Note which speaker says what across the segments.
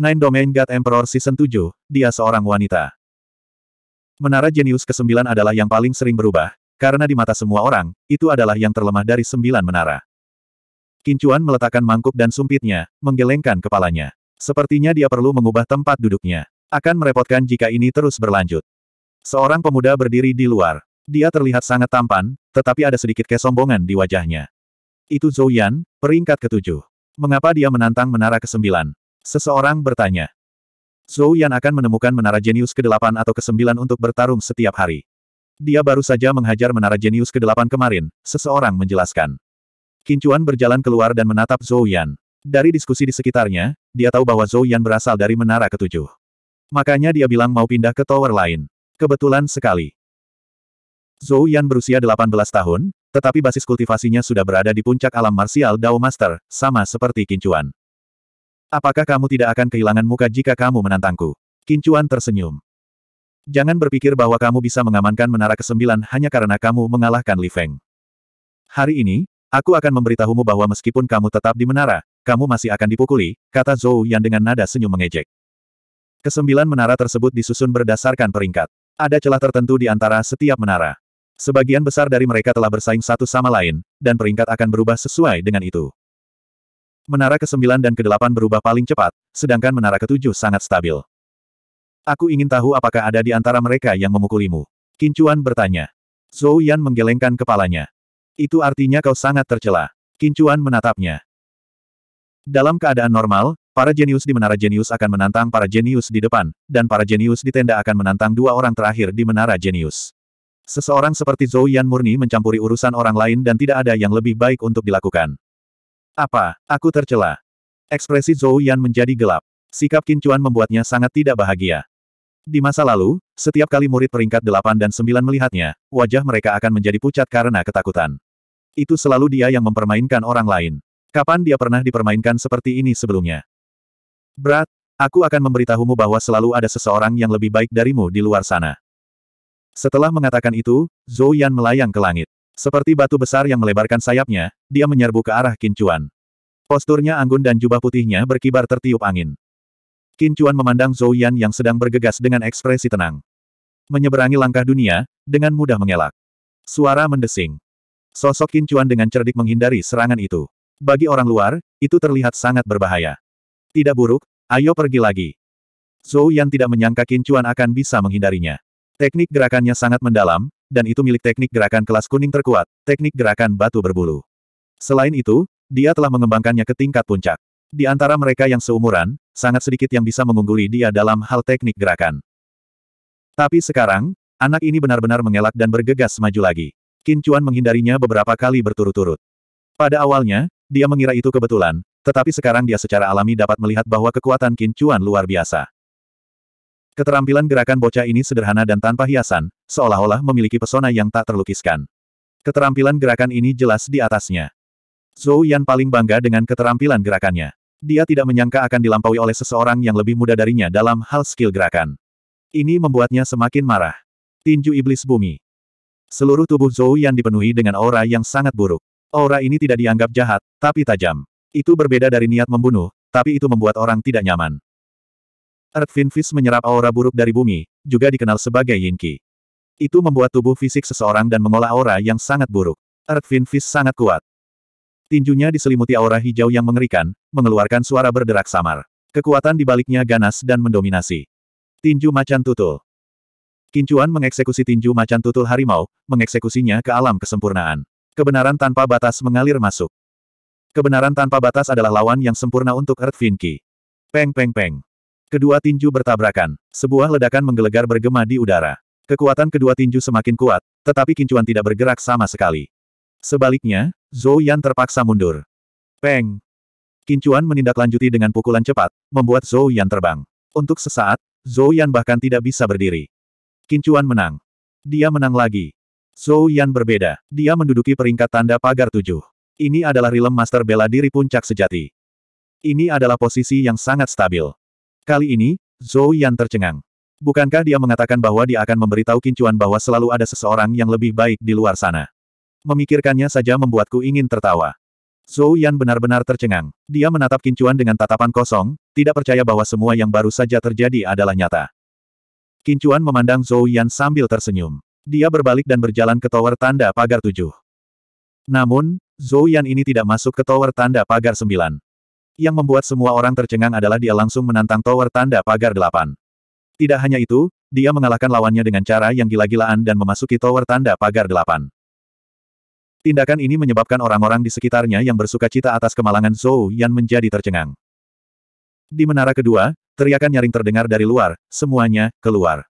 Speaker 1: Nine Domain God Emperor Season 7, dia seorang wanita. Menara Jenius ke-9 adalah yang paling sering berubah, karena di mata semua orang, itu adalah yang terlemah dari sembilan menara. Kincuan meletakkan mangkuk dan sumpitnya, menggelengkan kepalanya. Sepertinya dia perlu mengubah tempat duduknya. Akan merepotkan jika ini terus berlanjut. Seorang pemuda berdiri di luar. Dia terlihat sangat tampan, tetapi ada sedikit kesombongan di wajahnya. Itu Zhou Yan, peringkat ketujuh. Mengapa dia menantang menara kesembilan? Seseorang bertanya. Zhou Yan akan menemukan menara jenius ke-8 atau ke-9 untuk bertarung setiap hari. Dia baru saja menghajar menara jenius ke-8 kemarin, seseorang menjelaskan. Kincuan berjalan keluar dan menatap Zhou Yan. Dari diskusi di sekitarnya, dia tahu bahwa Zhou Yan berasal dari menara ketujuh. Makanya dia bilang mau pindah ke tower lain. Kebetulan sekali. Zhou Yan berusia 18 tahun, tetapi basis kultivasinya sudah berada di puncak alam marsial Dao Master, sama seperti Kincuan. Apakah kamu tidak akan kehilangan muka jika kamu menantangku? Kincuan tersenyum. Jangan berpikir bahwa kamu bisa mengamankan Menara Kesembilan hanya karena kamu mengalahkan Li Feng. Hari ini, aku akan memberitahumu bahwa meskipun kamu tetap di menara, kamu masih akan dipukuli, kata Zhou Yan dengan nada senyum mengejek. Kesembilan menara tersebut disusun berdasarkan peringkat. Ada celah tertentu di antara setiap menara. Sebagian besar dari mereka telah bersaing satu sama lain, dan peringkat akan berubah sesuai dengan itu menara ke-9 dan ke-8 berubah paling cepat, sedangkan menara ke-7 sangat stabil. Aku ingin tahu apakah ada di antara mereka yang memukulimu. Kincuan bertanya. Zhou Yan menggelengkan kepalanya. Itu artinya kau sangat tercela. Kincuan menatapnya. Dalam keadaan normal, para jenius di menara jenius akan menantang para jenius di depan, dan para jenius di tenda akan menantang dua orang terakhir di menara jenius. Seseorang seperti Zhou Yan murni mencampuri urusan orang lain dan tidak ada yang lebih baik untuk dilakukan. Apa? Aku tercela. Ekspresi Zhou Yan menjadi gelap. Sikap kincuan membuatnya sangat tidak bahagia. Di masa lalu, setiap kali murid peringkat 8 dan 9 melihatnya, wajah mereka akan menjadi pucat karena ketakutan. Itu selalu dia yang mempermainkan orang lain. Kapan dia pernah dipermainkan seperti ini sebelumnya? Berat, aku akan memberitahumu bahwa selalu ada seseorang yang lebih baik darimu di luar sana. Setelah mengatakan itu, Zhou Yan melayang ke langit. Seperti batu besar yang melebarkan sayapnya, dia menyerbu ke arah Kincuan. Posturnya anggun dan jubah putihnya berkibar tertiup angin. Kincuan memandang Zhou Yan yang sedang bergegas dengan ekspresi tenang. Menyeberangi langkah dunia, dengan mudah mengelak. Suara mendesing. Sosok Kincuan dengan cerdik menghindari serangan itu. Bagi orang luar, itu terlihat sangat berbahaya. Tidak buruk, ayo pergi lagi. Zhou Yan tidak menyangka Kincuan akan bisa menghindarinya. Teknik gerakannya sangat mendalam, dan itu milik teknik gerakan kelas kuning terkuat, teknik gerakan batu berbulu. Selain itu, dia telah mengembangkannya ke tingkat puncak. Di antara mereka yang seumuran, sangat sedikit yang bisa mengungguli dia dalam hal teknik gerakan. Tapi sekarang, anak ini benar-benar mengelak dan bergegas maju lagi. Kincuan menghindarinya beberapa kali berturut-turut. Pada awalnya, dia mengira itu kebetulan, tetapi sekarang dia secara alami dapat melihat bahwa kekuatan Kincuan luar biasa. Keterampilan gerakan bocah ini sederhana dan tanpa hiasan, seolah-olah memiliki pesona yang tak terlukiskan. Keterampilan gerakan ini jelas di atasnya. Zhou Yan paling bangga dengan keterampilan gerakannya. Dia tidak menyangka akan dilampaui oleh seseorang yang lebih muda darinya dalam hal skill gerakan. Ini membuatnya semakin marah. Tinju Iblis Bumi Seluruh tubuh Zhou Yan dipenuhi dengan aura yang sangat buruk. Aura ini tidak dianggap jahat, tapi tajam. Itu berbeda dari niat membunuh, tapi itu membuat orang tidak nyaman. Earth Fist menyerap aura buruk dari bumi, juga dikenal sebagai Yinki. Itu membuat tubuh fisik seseorang dan mengolah aura yang sangat buruk. Earth Fist sangat kuat. Tinjunya diselimuti aura hijau yang mengerikan, mengeluarkan suara berderak samar. Kekuatan di baliknya ganas dan mendominasi. Tinju Macan Tutul Kincuan mengeksekusi tinju macan tutul harimau, mengeksekusinya ke alam kesempurnaan. Kebenaran tanpa batas mengalir masuk. Kebenaran tanpa batas adalah lawan yang sempurna untuk Earth Peng peng peng. Kedua tinju bertabrakan. Sebuah ledakan menggelegar bergema di udara. Kekuatan kedua tinju semakin kuat, tetapi kincuan tidak bergerak sama sekali. Sebaliknya, Zhou Yan terpaksa mundur. Peng! Kincuan menindaklanjuti dengan pukulan cepat, membuat Zhou Yan terbang. Untuk sesaat, Zhou Yan bahkan tidak bisa berdiri. Kincuan menang. Dia menang lagi. Zhou Yan berbeda. Dia menduduki peringkat tanda pagar tujuh. Ini adalah rilem master bela diri puncak sejati. Ini adalah posisi yang sangat stabil. Kali ini, Zhou Yan tercengang. Bukankah dia mengatakan bahwa dia akan memberitahu Kincuan bahwa selalu ada seseorang yang lebih baik di luar sana? Memikirkannya saja membuatku ingin tertawa. Zhou Yan benar-benar tercengang. Dia menatap Kincuan dengan tatapan kosong, tidak percaya bahwa semua yang baru saja terjadi adalah nyata. Kincuan memandang Zhou Yan sambil tersenyum. Dia berbalik dan berjalan ke tower tanda pagar tujuh. Namun, Zhou Yan ini tidak masuk ke tower tanda pagar sembilan. Yang membuat semua orang tercengang adalah dia langsung menantang tower tanda pagar delapan. Tidak hanya itu, dia mengalahkan lawannya dengan cara yang gila-gilaan dan memasuki tower tanda pagar delapan. Tindakan ini menyebabkan orang-orang di sekitarnya yang bersuka cita atas kemalangan Zhou Yan menjadi tercengang. Di menara kedua, teriakan nyaring terdengar dari luar, semuanya, keluar.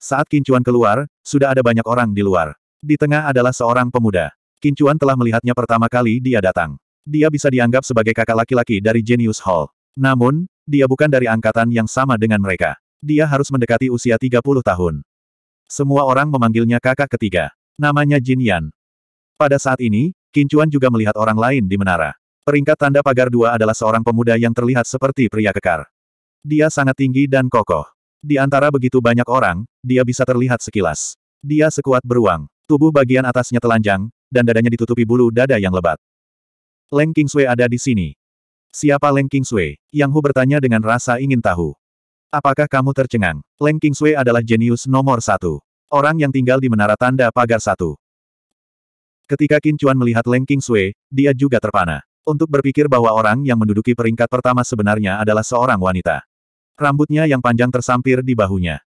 Speaker 1: Saat Kincuan keluar, sudah ada banyak orang di luar. Di tengah adalah seorang pemuda. Kincuan telah melihatnya pertama kali dia datang. Dia bisa dianggap sebagai kakak laki-laki dari Genius Hall. Namun, dia bukan dari angkatan yang sama dengan mereka. Dia harus mendekati usia 30 tahun. Semua orang memanggilnya kakak ketiga. Namanya Jin Yan. Pada saat ini, Kincuan juga melihat orang lain di menara. Peringkat tanda pagar dua adalah seorang pemuda yang terlihat seperti pria kekar. Dia sangat tinggi dan kokoh. Di antara begitu banyak orang, dia bisa terlihat sekilas. Dia sekuat beruang, tubuh bagian atasnya telanjang, dan dadanya ditutupi bulu dada yang lebat. Leng Kingsway ada di sini. Siapa Leng Kingsway? Yang Hu bertanya dengan rasa ingin tahu. Apakah kamu tercengang? Leng Kingsway adalah jenius nomor satu. Orang yang tinggal di menara tanda pagar satu. Ketika Qin Chuan melihat Leng Kingsway, dia juga terpana. Untuk berpikir bahwa orang yang menduduki peringkat pertama sebenarnya adalah seorang wanita. Rambutnya yang panjang tersampir di bahunya.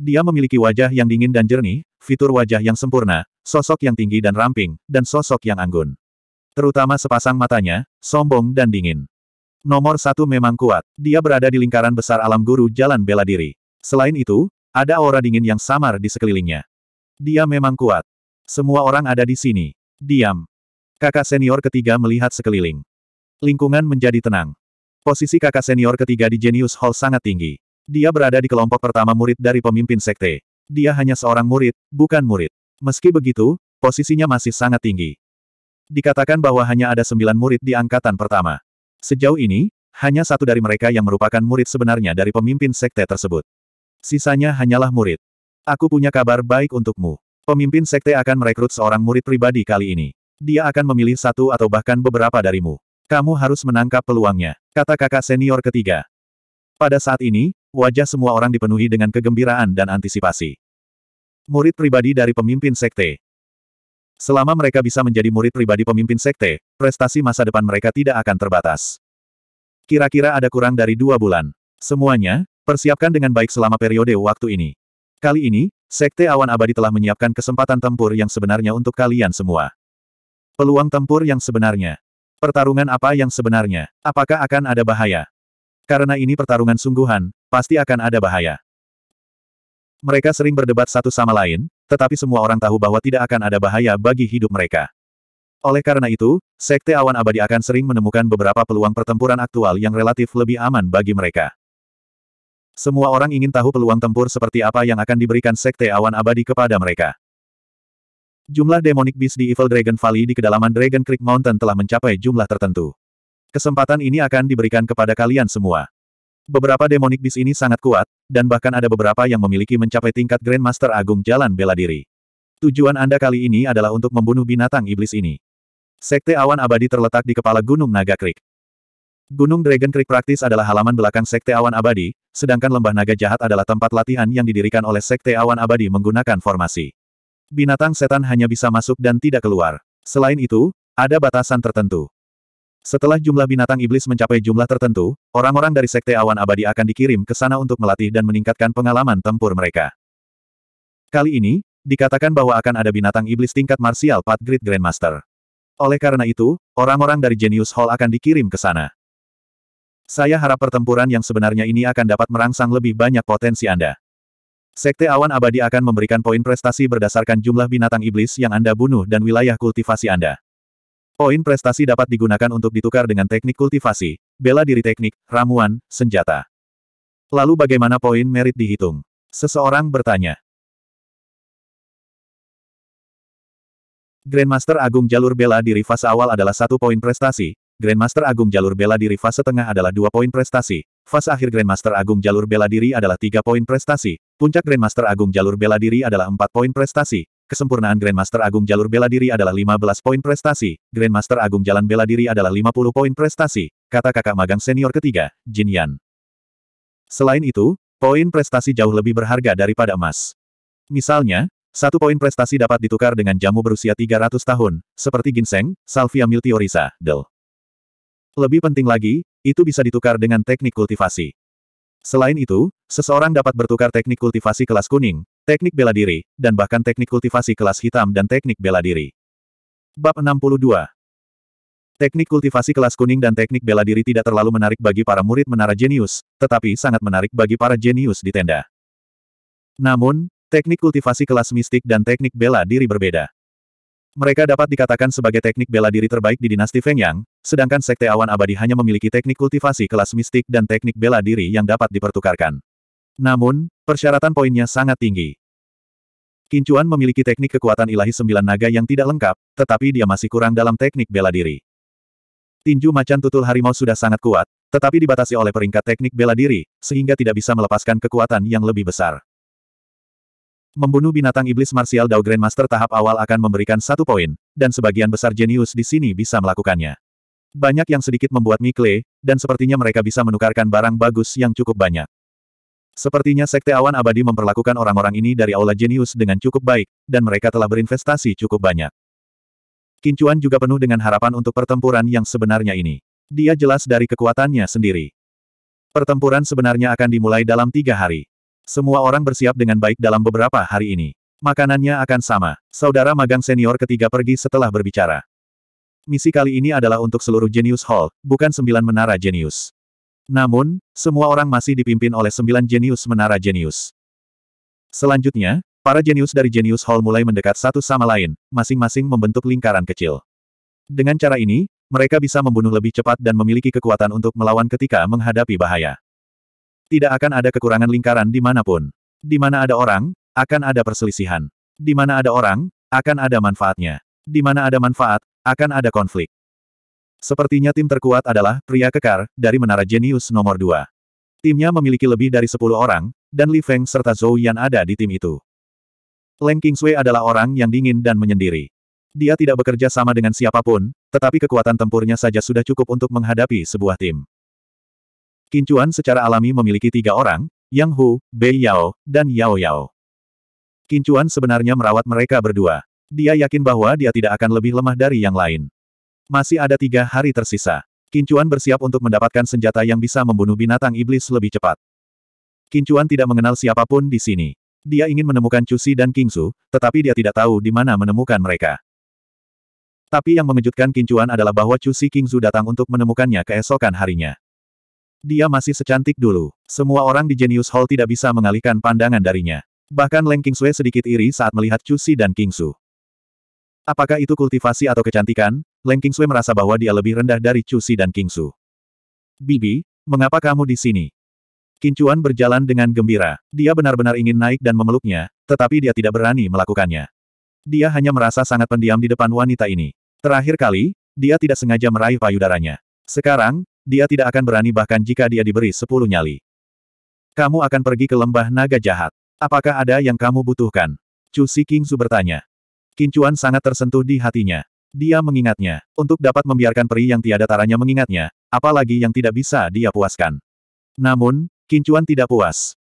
Speaker 1: Dia memiliki wajah yang dingin dan jernih, fitur wajah yang sempurna, sosok yang tinggi dan ramping, dan sosok yang anggun. Terutama sepasang matanya, sombong dan dingin. Nomor satu memang kuat, dia berada di lingkaran besar alam guru jalan bela diri. Selain itu, ada aura dingin yang samar di sekelilingnya. Dia memang kuat. Semua orang ada di sini. Diam. Kakak senior ketiga melihat sekeliling. Lingkungan menjadi tenang. Posisi kakak senior ketiga di Genius Hall sangat tinggi. Dia berada di kelompok pertama murid dari pemimpin sekte. Dia hanya seorang murid, bukan murid. Meski begitu, posisinya masih sangat tinggi. Dikatakan bahwa hanya ada sembilan murid di angkatan pertama. Sejauh ini, hanya satu dari mereka yang merupakan murid sebenarnya dari pemimpin sekte tersebut. Sisanya hanyalah murid. Aku punya kabar baik untukmu. Pemimpin sekte akan merekrut seorang murid pribadi kali ini. Dia akan memilih satu atau bahkan beberapa darimu. Kamu harus menangkap peluangnya, kata kakak senior ketiga. Pada saat ini, wajah semua orang dipenuhi dengan kegembiraan dan antisipasi. Murid pribadi dari pemimpin sekte, Selama mereka bisa menjadi murid pribadi pemimpin sekte, prestasi masa depan mereka tidak akan terbatas. Kira-kira ada kurang dari dua bulan. Semuanya, persiapkan dengan baik selama periode waktu ini. Kali ini, Sekte Awan Abadi telah menyiapkan kesempatan tempur yang sebenarnya untuk kalian semua. Peluang tempur yang sebenarnya. Pertarungan apa yang sebenarnya? Apakah akan ada bahaya? Karena ini pertarungan sungguhan, pasti akan ada bahaya. Mereka sering berdebat satu sama lain, tetapi semua orang tahu bahwa tidak akan ada bahaya bagi hidup mereka. Oleh karena itu, Sekte Awan Abadi akan sering menemukan beberapa peluang pertempuran aktual yang relatif lebih aman bagi mereka. Semua orang ingin tahu peluang tempur seperti apa yang akan diberikan Sekte Awan Abadi kepada mereka. Jumlah demonic beast di Evil Dragon Valley di kedalaman Dragon Creek Mountain telah mencapai jumlah tertentu. Kesempatan ini akan diberikan kepada kalian semua. Beberapa demonik bis ini sangat kuat, dan bahkan ada beberapa yang memiliki mencapai tingkat Grandmaster Agung Jalan Bela Diri. Tujuan Anda kali ini adalah untuk membunuh binatang iblis ini. Sekte Awan Abadi terletak di kepala Gunung Naga Krik. Gunung Dragon Krik praktis adalah halaman belakang Sekte Awan Abadi, sedangkan Lembah Naga Jahat adalah tempat latihan yang didirikan oleh Sekte Awan Abadi menggunakan formasi. Binatang setan hanya bisa masuk dan tidak keluar. Selain itu, ada batasan tertentu. Setelah jumlah binatang iblis mencapai jumlah tertentu, orang-orang dari Sekte Awan Abadi akan dikirim ke sana untuk melatih dan meningkatkan pengalaman tempur mereka. Kali ini, dikatakan bahwa akan ada binatang iblis tingkat martial Pat Grid Grandmaster. Oleh karena itu, orang-orang dari Genius Hall akan dikirim ke sana. Saya harap pertempuran yang sebenarnya ini akan dapat merangsang lebih banyak potensi Anda. Sekte Awan Abadi akan memberikan poin prestasi berdasarkan jumlah binatang iblis yang Anda bunuh dan wilayah kultivasi Anda. Poin prestasi dapat digunakan untuk ditukar dengan teknik kultivasi, bela diri teknik, ramuan, senjata. Lalu bagaimana poin merit dihitung? Seseorang bertanya. Grandmaster Agung Jalur Bela Diri fase awal adalah satu poin prestasi, Grandmaster Agung Jalur Bela Diri fase tengah adalah dua poin prestasi, fase akhir Grandmaster Agung Jalur Bela Diri adalah tiga poin prestasi, puncak Grandmaster Agung Jalur Bela Diri adalah empat poin prestasi, Kesempurnaan Grandmaster Agung Jalur Bela Diri adalah 15 poin prestasi, Grandmaster Agung Jalan Bela Diri adalah 50 poin prestasi, kata kakak magang senior ketiga, Jin Yan. Selain itu, poin prestasi jauh lebih berharga daripada emas. Misalnya, satu poin prestasi dapat ditukar dengan jamu berusia 300 tahun, seperti ginseng, salvia miltiorisa, del. Lebih penting lagi, itu bisa ditukar dengan teknik kultivasi. Selain itu, seseorang dapat bertukar teknik kultivasi kelas kuning, teknik bela diri, dan bahkan teknik kultivasi kelas hitam dan teknik bela diri. Bab 62 Teknik kultivasi kelas kuning dan teknik bela diri tidak terlalu menarik bagi para murid menara jenius, tetapi sangat menarik bagi para jenius di tenda. Namun, teknik kultivasi kelas mistik dan teknik bela diri berbeda. Mereka dapat dikatakan sebagai teknik bela diri terbaik di dinasti Feng Yang, sedangkan Sekte Awan Abadi hanya memiliki teknik kultivasi kelas mistik dan teknik bela diri yang dapat dipertukarkan. Namun, persyaratan poinnya sangat tinggi. Kincuan memiliki teknik kekuatan ilahi sembilan naga yang tidak lengkap, tetapi dia masih kurang dalam teknik bela diri. Tinju macan tutul harimau sudah sangat kuat, tetapi dibatasi oleh peringkat teknik bela diri, sehingga tidak bisa melepaskan kekuatan yang lebih besar. Membunuh binatang iblis martial Dao Grandmaster tahap awal akan memberikan satu poin, dan sebagian besar jenius di sini bisa melakukannya. Banyak yang sedikit membuat mikle, dan sepertinya mereka bisa menukarkan barang bagus yang cukup banyak. Sepertinya Sekte Awan Abadi memperlakukan orang-orang ini dari Aula Genius dengan cukup baik, dan mereka telah berinvestasi cukup banyak. Kincuan juga penuh dengan harapan untuk pertempuran yang sebenarnya ini. Dia jelas dari kekuatannya sendiri. Pertempuran sebenarnya akan dimulai dalam tiga hari. Semua orang bersiap dengan baik dalam beberapa hari ini. Makanannya akan sama. Saudara magang senior ketiga pergi setelah berbicara. Misi kali ini adalah untuk seluruh Genius Hall, bukan sembilan menara Genius. Namun, semua orang masih dipimpin oleh sembilan jenius menara jenius. Selanjutnya, para jenius dari Jenius Hall mulai mendekat satu sama lain, masing-masing membentuk lingkaran kecil. Dengan cara ini, mereka bisa membunuh lebih cepat dan memiliki kekuatan untuk melawan ketika menghadapi bahaya. Tidak akan ada kekurangan lingkaran di dimanapun. Di mana ada orang, akan ada perselisihan. Di mana ada orang, akan ada manfaatnya. Di mana ada manfaat, akan ada konflik. Sepertinya tim terkuat adalah pria kekar dari Menara Jenius nomor 2. Timnya memiliki lebih dari 10 orang, dan Li Feng serta Zhou Yan ada di tim itu. Leng Sui adalah orang yang dingin dan menyendiri. Dia tidak bekerja sama dengan siapapun, tetapi kekuatan tempurnya saja sudah cukup untuk menghadapi sebuah tim. Kincuan secara alami memiliki tiga orang, Yang Hu, Bei Yao, dan Yao Yao. Kincuan sebenarnya merawat mereka berdua. Dia yakin bahwa dia tidak akan lebih lemah dari yang lain. Masih ada tiga hari tersisa. Kincuan bersiap untuk mendapatkan senjata yang bisa membunuh binatang iblis lebih cepat. Kincuan tidak mengenal siapapun di sini. Dia ingin menemukan Cusi dan Kingsu, tetapi dia tidak tahu di mana menemukan mereka. Tapi yang mengejutkan Kincuan adalah bahwa Cusi Kingsu datang untuk menemukannya keesokan harinya. Dia masih secantik dulu. Semua orang di Genius Hall tidak bisa mengalihkan pandangan darinya. Bahkan Leng Kingsue sedikit iri saat melihat Cusi dan Kingsu. Apakah itu kultivasi atau kecantikan? Leng Kingsui merasa bahwa dia lebih rendah dari Chu Si dan Kingsu. Bibi, mengapa kamu di sini? Kincuan berjalan dengan gembira. Dia benar-benar ingin naik dan memeluknya, tetapi dia tidak berani melakukannya. Dia hanya merasa sangat pendiam di depan wanita ini. Terakhir kali, dia tidak sengaja meraih payudaranya. Sekarang, dia tidak akan berani bahkan jika dia diberi sepuluh nyali. Kamu akan pergi ke lembah naga jahat. Apakah ada yang kamu butuhkan? Chu Si Kingsu bertanya. Kincuan sangat tersentuh di hatinya. Dia mengingatnya, untuk dapat membiarkan peri yang tiada taranya mengingatnya, apalagi yang tidak bisa dia puaskan. Namun, Kincuan tidak puas.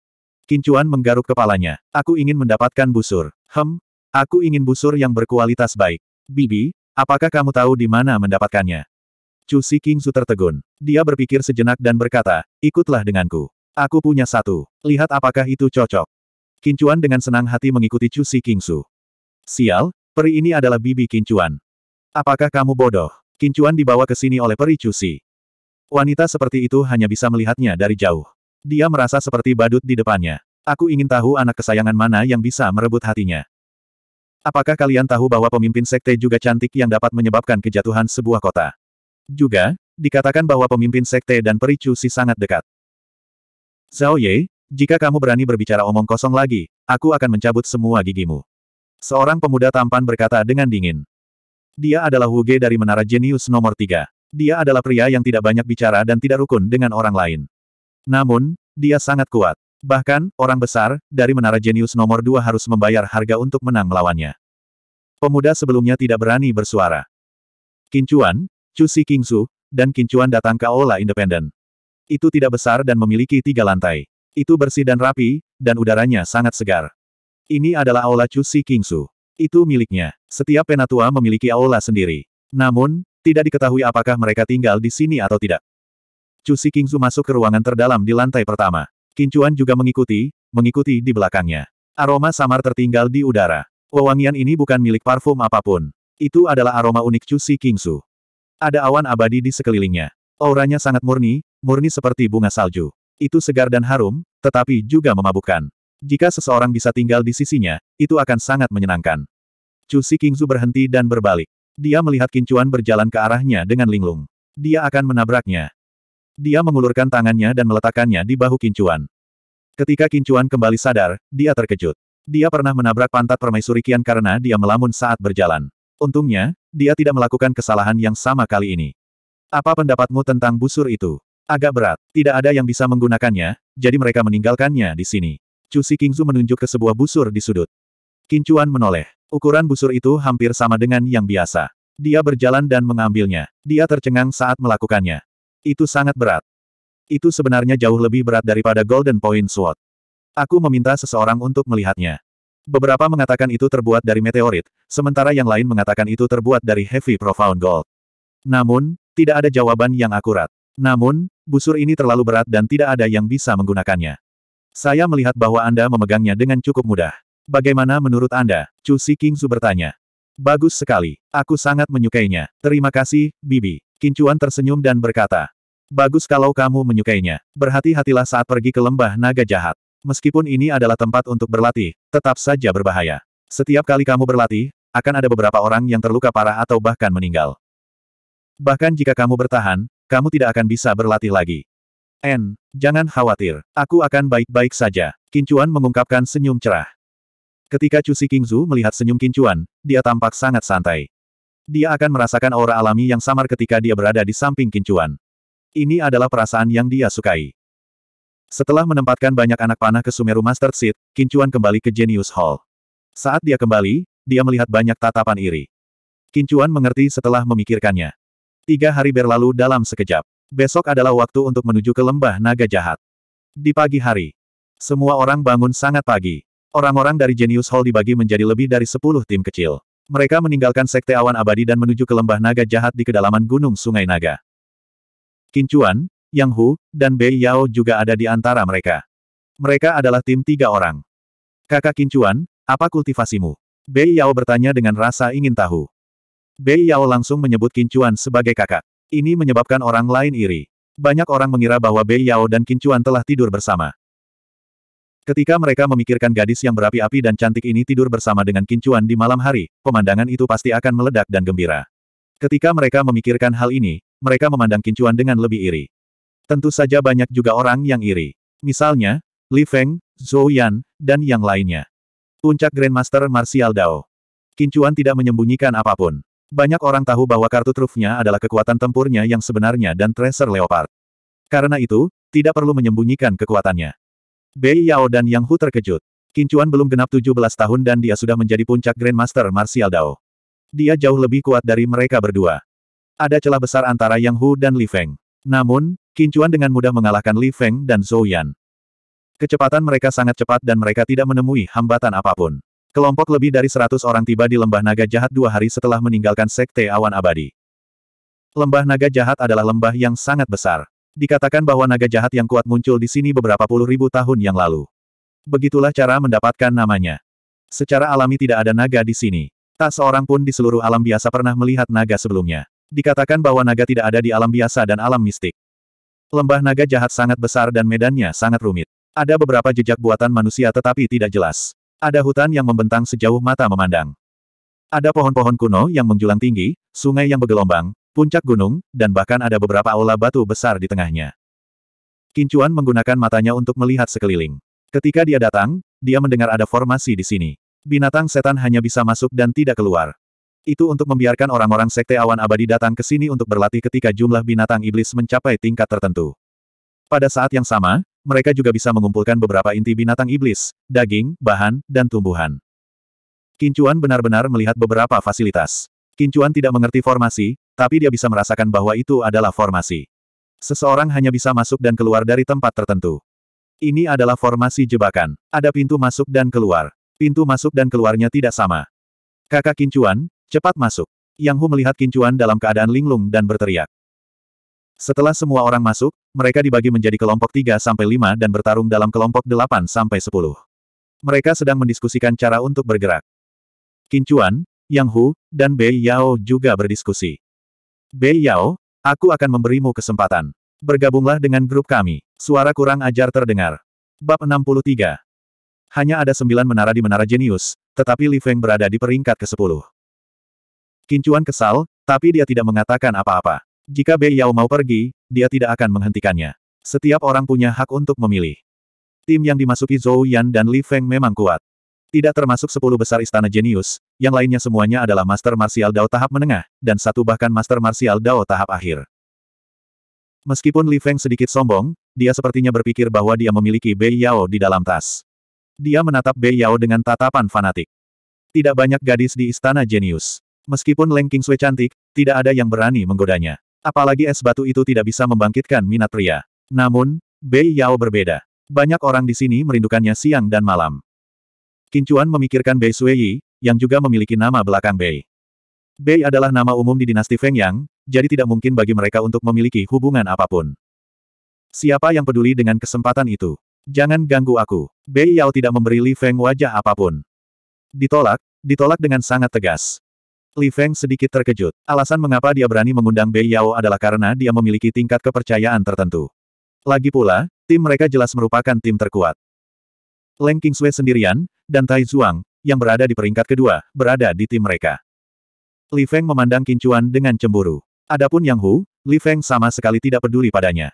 Speaker 1: Kincuan menggaruk kepalanya. Aku ingin mendapatkan busur. Hem, aku ingin busur yang berkualitas baik. Bibi, apakah kamu tahu di mana mendapatkannya? Chu Si Su tertegun. Dia berpikir sejenak dan berkata, ikutlah denganku. Aku punya satu. Lihat apakah itu cocok. Kincuan dengan senang hati mengikuti Chu Si Su. Sial, Peri ini adalah bibi Kincuan. Apakah kamu bodoh? Kincuan dibawa ke sini oleh peri Cusi. Wanita seperti itu hanya bisa melihatnya dari jauh. Dia merasa seperti badut di depannya. Aku ingin tahu anak kesayangan mana yang bisa merebut hatinya. Apakah kalian tahu bahwa pemimpin sekte juga cantik yang dapat menyebabkan kejatuhan sebuah kota? Juga, dikatakan bahwa pemimpin sekte dan peri Cusi sangat dekat. Zhao Ye, jika kamu berani berbicara omong kosong lagi, aku akan mencabut semua gigimu. Seorang pemuda tampan berkata dengan dingin. Dia adalah Wuge dari Menara Jenius nomor Tiga. Dia adalah pria yang tidak banyak bicara dan tidak rukun dengan orang lain. Namun, dia sangat kuat. Bahkan, orang besar, dari Menara Jenius nomor Dua harus membayar harga untuk menang melawannya. Pemuda sebelumnya tidak berani bersuara. Kincuan, King Kingsu, dan Kincuan datang ke Aula Independen. Itu tidak besar dan memiliki tiga lantai. Itu bersih dan rapi, dan udaranya sangat segar. Ini adalah aula Cusi Kingsu. Itu miliknya. Setiap penatua memiliki aula sendiri. Namun, tidak diketahui apakah mereka tinggal di sini atau tidak. Cusi Kingsu masuk ke ruangan terdalam di lantai pertama. Kincuan juga mengikuti, mengikuti di belakangnya. Aroma samar tertinggal di udara. Wewangian ini bukan milik parfum apapun. Itu adalah aroma unik Cusi Kingsu. Ada awan abadi di sekelilingnya. Auranya sangat murni, murni seperti bunga salju. Itu segar dan harum, tetapi juga memabukkan. Jika seseorang bisa tinggal di sisinya, itu akan sangat menyenangkan. Chu Si Kingzu berhenti dan berbalik. Dia melihat Kincuan berjalan ke arahnya dengan linglung. Dia akan menabraknya. Dia mengulurkan tangannya dan meletakkannya di bahu Kincuan. Ketika Kincuan kembali sadar, dia terkejut. Dia pernah menabrak pantat permaisuri Kian karena dia melamun saat berjalan. Untungnya, dia tidak melakukan kesalahan yang sama kali ini. Apa pendapatmu tentang busur itu? Agak berat, tidak ada yang bisa menggunakannya, jadi mereka meninggalkannya di sini. Cusi Kingzu menunjuk ke sebuah busur di sudut. Kincuan menoleh. Ukuran busur itu hampir sama dengan yang biasa. Dia berjalan dan mengambilnya. Dia tercengang saat melakukannya. Itu sangat berat. Itu sebenarnya jauh lebih berat daripada Golden Point Sword. Aku meminta seseorang untuk melihatnya. Beberapa mengatakan itu terbuat dari meteorit, sementara yang lain mengatakan itu terbuat dari heavy profound gold. Namun, tidak ada jawaban yang akurat. Namun, busur ini terlalu berat dan tidak ada yang bisa menggunakannya. Saya melihat bahwa Anda memegangnya dengan cukup mudah. Bagaimana menurut Anda? Chu King Su bertanya. Bagus sekali. Aku sangat menyukainya. Terima kasih, Bibi. Kincuan tersenyum dan berkata. Bagus kalau kamu menyukainya. Berhati-hatilah saat pergi ke lembah naga jahat. Meskipun ini adalah tempat untuk berlatih, tetap saja berbahaya. Setiap kali kamu berlatih, akan ada beberapa orang yang terluka parah atau bahkan meninggal. Bahkan jika kamu bertahan, kamu tidak akan bisa berlatih lagi. N, jangan khawatir, aku akan baik-baik saja. Kincuan mengungkapkan senyum cerah. Ketika Cusi Kingzu melihat senyum Kincuan, dia tampak sangat santai. Dia akan merasakan aura alami yang samar ketika dia berada di samping Kincuan. Ini adalah perasaan yang dia sukai. Setelah menempatkan banyak anak panah ke Sumeru Master Seat, Kincuan kembali ke Genius Hall. Saat dia kembali, dia melihat banyak tatapan iri. Kincuan mengerti setelah memikirkannya. Tiga hari berlalu dalam sekejap. Besok adalah waktu untuk menuju ke lembah naga jahat. Di pagi hari, semua orang bangun sangat pagi. Orang-orang dari Genius Hall dibagi menjadi lebih dari sepuluh tim kecil. Mereka meninggalkan sekte awan abadi dan menuju ke lembah naga jahat di kedalaman gunung Sungai Naga. Kincuan, Yang Hu, dan Bei Yao juga ada di antara mereka. Mereka adalah tim tiga orang. Kakak Kincuan, apa kultivasimu? Bei Yao bertanya dengan rasa ingin tahu. Bei Yao langsung menyebut Kincuan sebagai kakak. Ini menyebabkan orang lain iri. Banyak orang mengira bahwa Bei Yao dan Kincuan telah tidur bersama. Ketika mereka memikirkan gadis yang berapi-api dan cantik ini tidur bersama dengan Kincuan di malam hari, pemandangan itu pasti akan meledak dan gembira. Ketika mereka memikirkan hal ini, mereka memandang Kincuan dengan lebih iri. Tentu saja banyak juga orang yang iri. Misalnya, Li Feng, Zhou Yan, dan yang lainnya. Puncak Grandmaster Martial Dao. Kincuan tidak menyembunyikan apapun. Banyak orang tahu bahwa kartu trufnya adalah kekuatan tempurnya yang sebenarnya dan Tracer Leopard. Karena itu, tidak perlu menyembunyikan kekuatannya. Bei Yao dan Yang Hu terkejut. Kincuan belum genap 17 tahun dan dia sudah menjadi puncak Grandmaster Martial Dao. Dia jauh lebih kuat dari mereka berdua. Ada celah besar antara Yang Hu dan Li Feng. Namun, Kincuan dengan mudah mengalahkan Li Feng dan Zhou Yan. Kecepatan mereka sangat cepat dan mereka tidak menemui hambatan apapun. Kelompok lebih dari seratus orang tiba di Lembah Naga Jahat dua hari setelah meninggalkan Sekte Awan Abadi. Lembah Naga Jahat adalah lembah yang sangat besar. Dikatakan bahwa naga jahat yang kuat muncul di sini beberapa puluh ribu tahun yang lalu. Begitulah cara mendapatkan namanya. Secara alami tidak ada naga di sini. Tak seorang pun di seluruh alam biasa pernah melihat naga sebelumnya. Dikatakan bahwa naga tidak ada di alam biasa dan alam mistik. Lembah naga jahat sangat besar dan medannya sangat rumit. Ada beberapa jejak buatan manusia tetapi tidak jelas. Ada hutan yang membentang sejauh mata memandang. Ada pohon-pohon kuno yang menjulang tinggi, sungai yang bergelombang, puncak gunung, dan bahkan ada beberapa aula batu besar di tengahnya. Kincuan menggunakan matanya untuk melihat sekeliling. Ketika dia datang, dia mendengar ada formasi di sini. Binatang setan hanya bisa masuk dan tidak keluar. Itu untuk membiarkan orang-orang sekte awan abadi datang ke sini untuk berlatih ketika jumlah binatang iblis mencapai tingkat tertentu. Pada saat yang sama, mereka juga bisa mengumpulkan beberapa inti binatang iblis, daging, bahan, dan tumbuhan. Kincuan benar-benar melihat beberapa fasilitas. Kincuan tidak mengerti formasi, tapi dia bisa merasakan bahwa itu adalah formasi. Seseorang hanya bisa masuk dan keluar dari tempat tertentu. Ini adalah formasi jebakan. Ada pintu masuk dan keluar. Pintu masuk dan keluarnya tidak sama. Kakak Kincuan, cepat masuk. Yang Hu melihat Kincuan dalam keadaan linglung dan berteriak. Setelah semua orang masuk, mereka dibagi menjadi kelompok 3 sampai 5 dan bertarung dalam kelompok 8 sampai 10. Mereka sedang mendiskusikan cara untuk bergerak. Kincuan, Yang Hu, dan Bei Yao juga berdiskusi. Bei Yao, aku akan memberimu kesempatan. Bergabunglah dengan grup kami. Suara kurang ajar terdengar. Bab 63. Hanya ada sembilan menara di menara jenius, tetapi Li Feng berada di peringkat ke-10. Kincuan kesal, tapi dia tidak mengatakan apa-apa. Jika Bei Yao mau pergi, dia tidak akan menghentikannya. Setiap orang punya hak untuk memilih. Tim yang dimasuki Zhou Yan dan Li Feng memang kuat. Tidak termasuk sepuluh besar istana jenius, yang lainnya semuanya adalah master martial dao tahap menengah, dan satu bahkan master martial dao tahap akhir. Meskipun Li Feng sedikit sombong, dia sepertinya berpikir bahwa dia memiliki Bei Yao di dalam tas. Dia menatap Bei Yao dengan tatapan fanatik. Tidak banyak gadis di istana jenius. Meskipun Leng Kingsui cantik, tidak ada yang berani menggodanya. Apalagi es batu itu tidak bisa membangkitkan minat pria. Namun, Bei Yao berbeda. Banyak orang di sini merindukannya siang dan malam. Kincuan memikirkan Bei Sui, yang juga memiliki nama belakang Bei. Bei adalah nama umum di dinasti Feng Yang, jadi tidak mungkin bagi mereka untuk memiliki hubungan apapun. Siapa yang peduli dengan kesempatan itu? Jangan ganggu aku. Bei Yao tidak memberi Li Feng wajah apapun. Ditolak, ditolak dengan sangat tegas. Li Feng sedikit terkejut. Alasan mengapa dia berani mengundang Bei Yao adalah karena dia memiliki tingkat kepercayaan tertentu. Lagi pula, tim mereka jelas merupakan tim terkuat. Leng Kingsway sendirian, dan Tai Zhuang, yang berada di peringkat kedua, berada di tim mereka. Li Feng memandang Kincuan dengan cemburu. Adapun Yang Hu, Li Feng sama sekali tidak peduli padanya.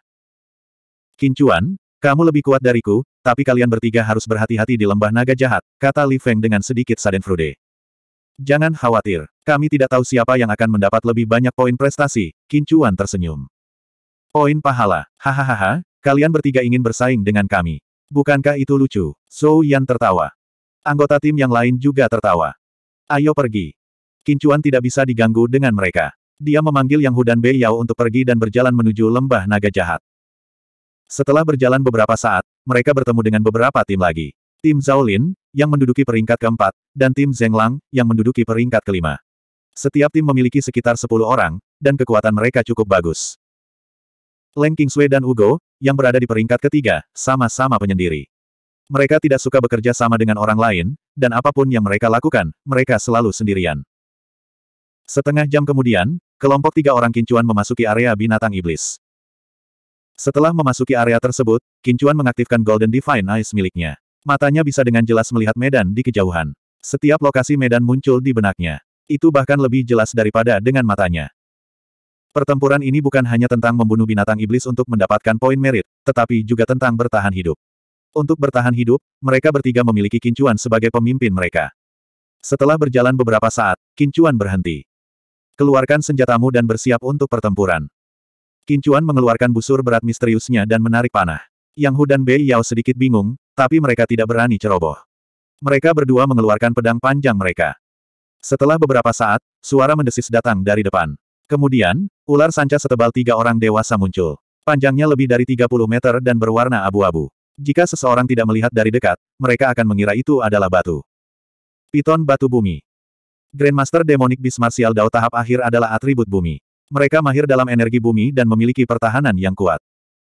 Speaker 1: Kincuan, kamu lebih kuat dariku, tapi kalian bertiga harus berhati-hati di lembah naga jahat, kata Li Feng dengan sedikit sadenfrude. Jangan khawatir, kami tidak tahu siapa yang akan mendapat lebih banyak poin prestasi, Kincuan tersenyum. Poin pahala, hahaha, kalian bertiga ingin bersaing dengan kami. Bukankah itu lucu? Zhou Yan tertawa. Anggota tim yang lain juga tertawa. Ayo pergi. Kincuan tidak bisa diganggu dengan mereka. Dia memanggil Yang Hu dan Bei Yao untuk pergi dan berjalan menuju lembah naga jahat. Setelah berjalan beberapa saat, mereka bertemu dengan beberapa tim lagi tim Zhaolin yang menduduki peringkat keempat, dan tim Zenglang yang menduduki peringkat kelima. Setiap tim memiliki sekitar 10 orang, dan kekuatan mereka cukup bagus. Leng Kingswei dan Ugo, yang berada di peringkat ketiga, sama-sama penyendiri. Mereka tidak suka bekerja sama dengan orang lain, dan apapun yang mereka lakukan, mereka selalu sendirian. Setengah jam kemudian, kelompok tiga orang kincuan memasuki area binatang iblis. Setelah memasuki area tersebut, Kincuan mengaktifkan Golden Divine Eyes miliknya. Matanya bisa dengan jelas melihat medan di kejauhan. Setiap lokasi medan muncul di benaknya. Itu bahkan lebih jelas daripada dengan matanya. Pertempuran ini bukan hanya tentang membunuh binatang iblis untuk mendapatkan poin merit, tetapi juga tentang bertahan hidup. Untuk bertahan hidup, mereka bertiga memiliki Kincuan sebagai pemimpin mereka. Setelah berjalan beberapa saat, Kincuan berhenti. Keluarkan senjatamu dan bersiap untuk pertempuran. Kincuan mengeluarkan busur berat misteriusnya dan menarik panah. Yang Hu dan Bei Yao sedikit bingung, tapi mereka tidak berani ceroboh. Mereka berdua mengeluarkan pedang panjang mereka. Setelah beberapa saat, suara mendesis datang dari depan. Kemudian, ular sanca setebal tiga orang dewasa muncul. Panjangnya lebih dari 30 meter dan berwarna abu-abu. Jika seseorang tidak melihat dari dekat, mereka akan mengira itu adalah batu. Piton Batu Bumi Grandmaster Demonic Beast Martial Dao tahap akhir adalah atribut bumi. Mereka mahir dalam energi bumi dan memiliki pertahanan yang kuat.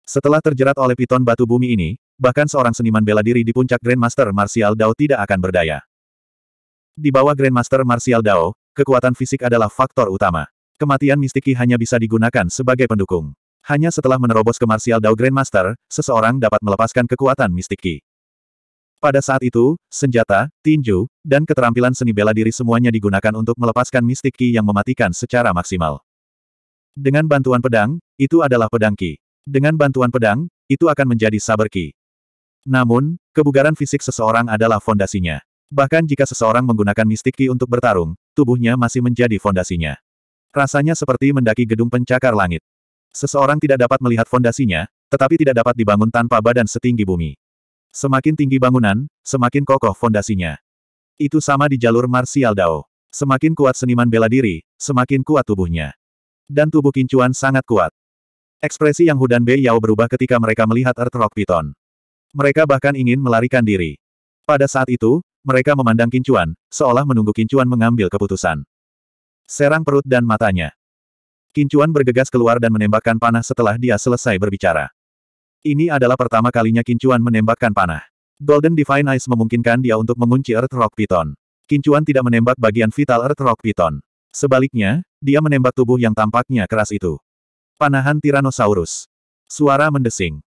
Speaker 1: Setelah terjerat oleh piton batu bumi ini, bahkan seorang seniman bela diri di puncak Grandmaster Martial Dao tidak akan berdaya. Di bawah Grandmaster Martial Dao, kekuatan fisik adalah faktor utama. Kematian mistiki hanya bisa digunakan sebagai pendukung. Hanya setelah menerobos ke Martial Dao Grandmaster, seseorang dapat melepaskan kekuatan mistiki. Pada saat itu, senjata, tinju, dan keterampilan seni bela diri semuanya digunakan untuk melepaskan mistik Ki yang mematikan secara maksimal. Dengan bantuan pedang, itu adalah pedang Ki. Dengan bantuan pedang, itu akan menjadi saber Ki. Namun, kebugaran fisik seseorang adalah fondasinya. Bahkan jika seseorang menggunakan mistik ki untuk bertarung, tubuhnya masih menjadi fondasinya. Rasanya seperti mendaki gedung pencakar langit. Seseorang tidak dapat melihat fondasinya, tetapi tidak dapat dibangun tanpa badan setinggi bumi. Semakin tinggi bangunan, semakin kokoh fondasinya. Itu sama di jalur martial dao. Semakin kuat seniman bela diri, semakin kuat tubuhnya. Dan tubuh kincuan sangat kuat. Ekspresi yang Hudan Bei Yao berubah ketika mereka melihat Earth Rock Python. Mereka bahkan ingin melarikan diri. Pada saat itu, mereka memandang Kincuan, seolah menunggu Kincuan mengambil keputusan. Serang perut dan matanya. Kincuan bergegas keluar dan menembakkan panah setelah dia selesai berbicara. Ini adalah pertama kalinya Kincuan menembakkan panah. Golden Divine Eyes memungkinkan dia untuk mengunci Earth Rock Python. Kincuan tidak menembak bagian vital Earth Rock Python. Sebaliknya, dia menembak tubuh yang tampaknya keras itu. Panahan Tyrannosaurus. Suara mendesing.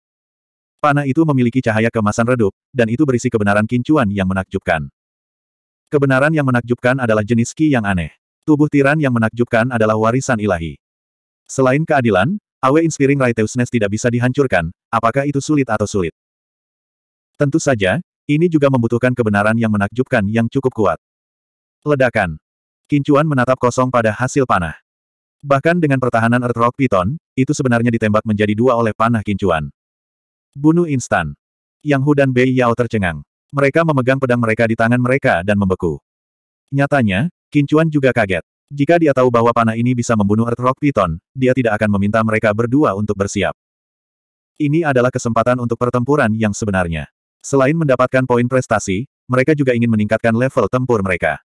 Speaker 1: Panah itu memiliki cahaya kemasan redup, dan itu berisi kebenaran kincuan yang menakjubkan. Kebenaran yang menakjubkan adalah jenis ki yang aneh. Tubuh tiran yang menakjubkan adalah warisan ilahi. Selain keadilan, Awe Inspiring Righteousness tidak bisa dihancurkan, apakah itu sulit atau sulit? Tentu saja, ini juga membutuhkan kebenaran yang menakjubkan yang cukup kuat. Ledakan. Kincuan menatap kosong pada hasil panah. Bahkan dengan pertahanan Earth Rock Python, itu sebenarnya ditembak menjadi dua oleh panah kincuan. Bunuh instan. Yang Hu dan Bei Yao tercengang. Mereka memegang pedang mereka di tangan mereka dan membeku. Nyatanya, Kincuan juga kaget. Jika dia tahu bahwa panah ini bisa membunuh Earth Rock Python, dia tidak akan meminta mereka berdua untuk bersiap. Ini adalah kesempatan untuk pertempuran yang sebenarnya. Selain mendapatkan poin prestasi, mereka juga ingin meningkatkan level tempur mereka.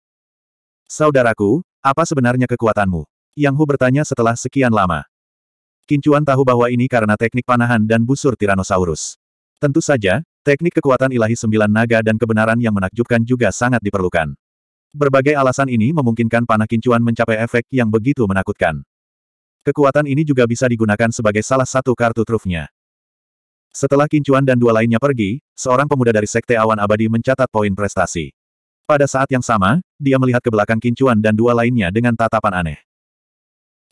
Speaker 1: Saudaraku, apa sebenarnya kekuatanmu? Yang Hu bertanya setelah sekian lama. Kincuan tahu bahwa ini karena teknik panahan dan busur Tyrannosaurus. Tentu saja, teknik kekuatan ilahi sembilan naga dan kebenaran yang menakjubkan juga sangat diperlukan. Berbagai alasan ini memungkinkan panah kincuan mencapai efek yang begitu menakutkan. Kekuatan ini juga bisa digunakan sebagai salah satu kartu trufnya. Setelah kincuan dan dua lainnya pergi, seorang pemuda dari Sekte Awan Abadi mencatat poin prestasi. Pada saat yang sama, dia melihat ke belakang kincuan dan dua lainnya dengan tatapan aneh.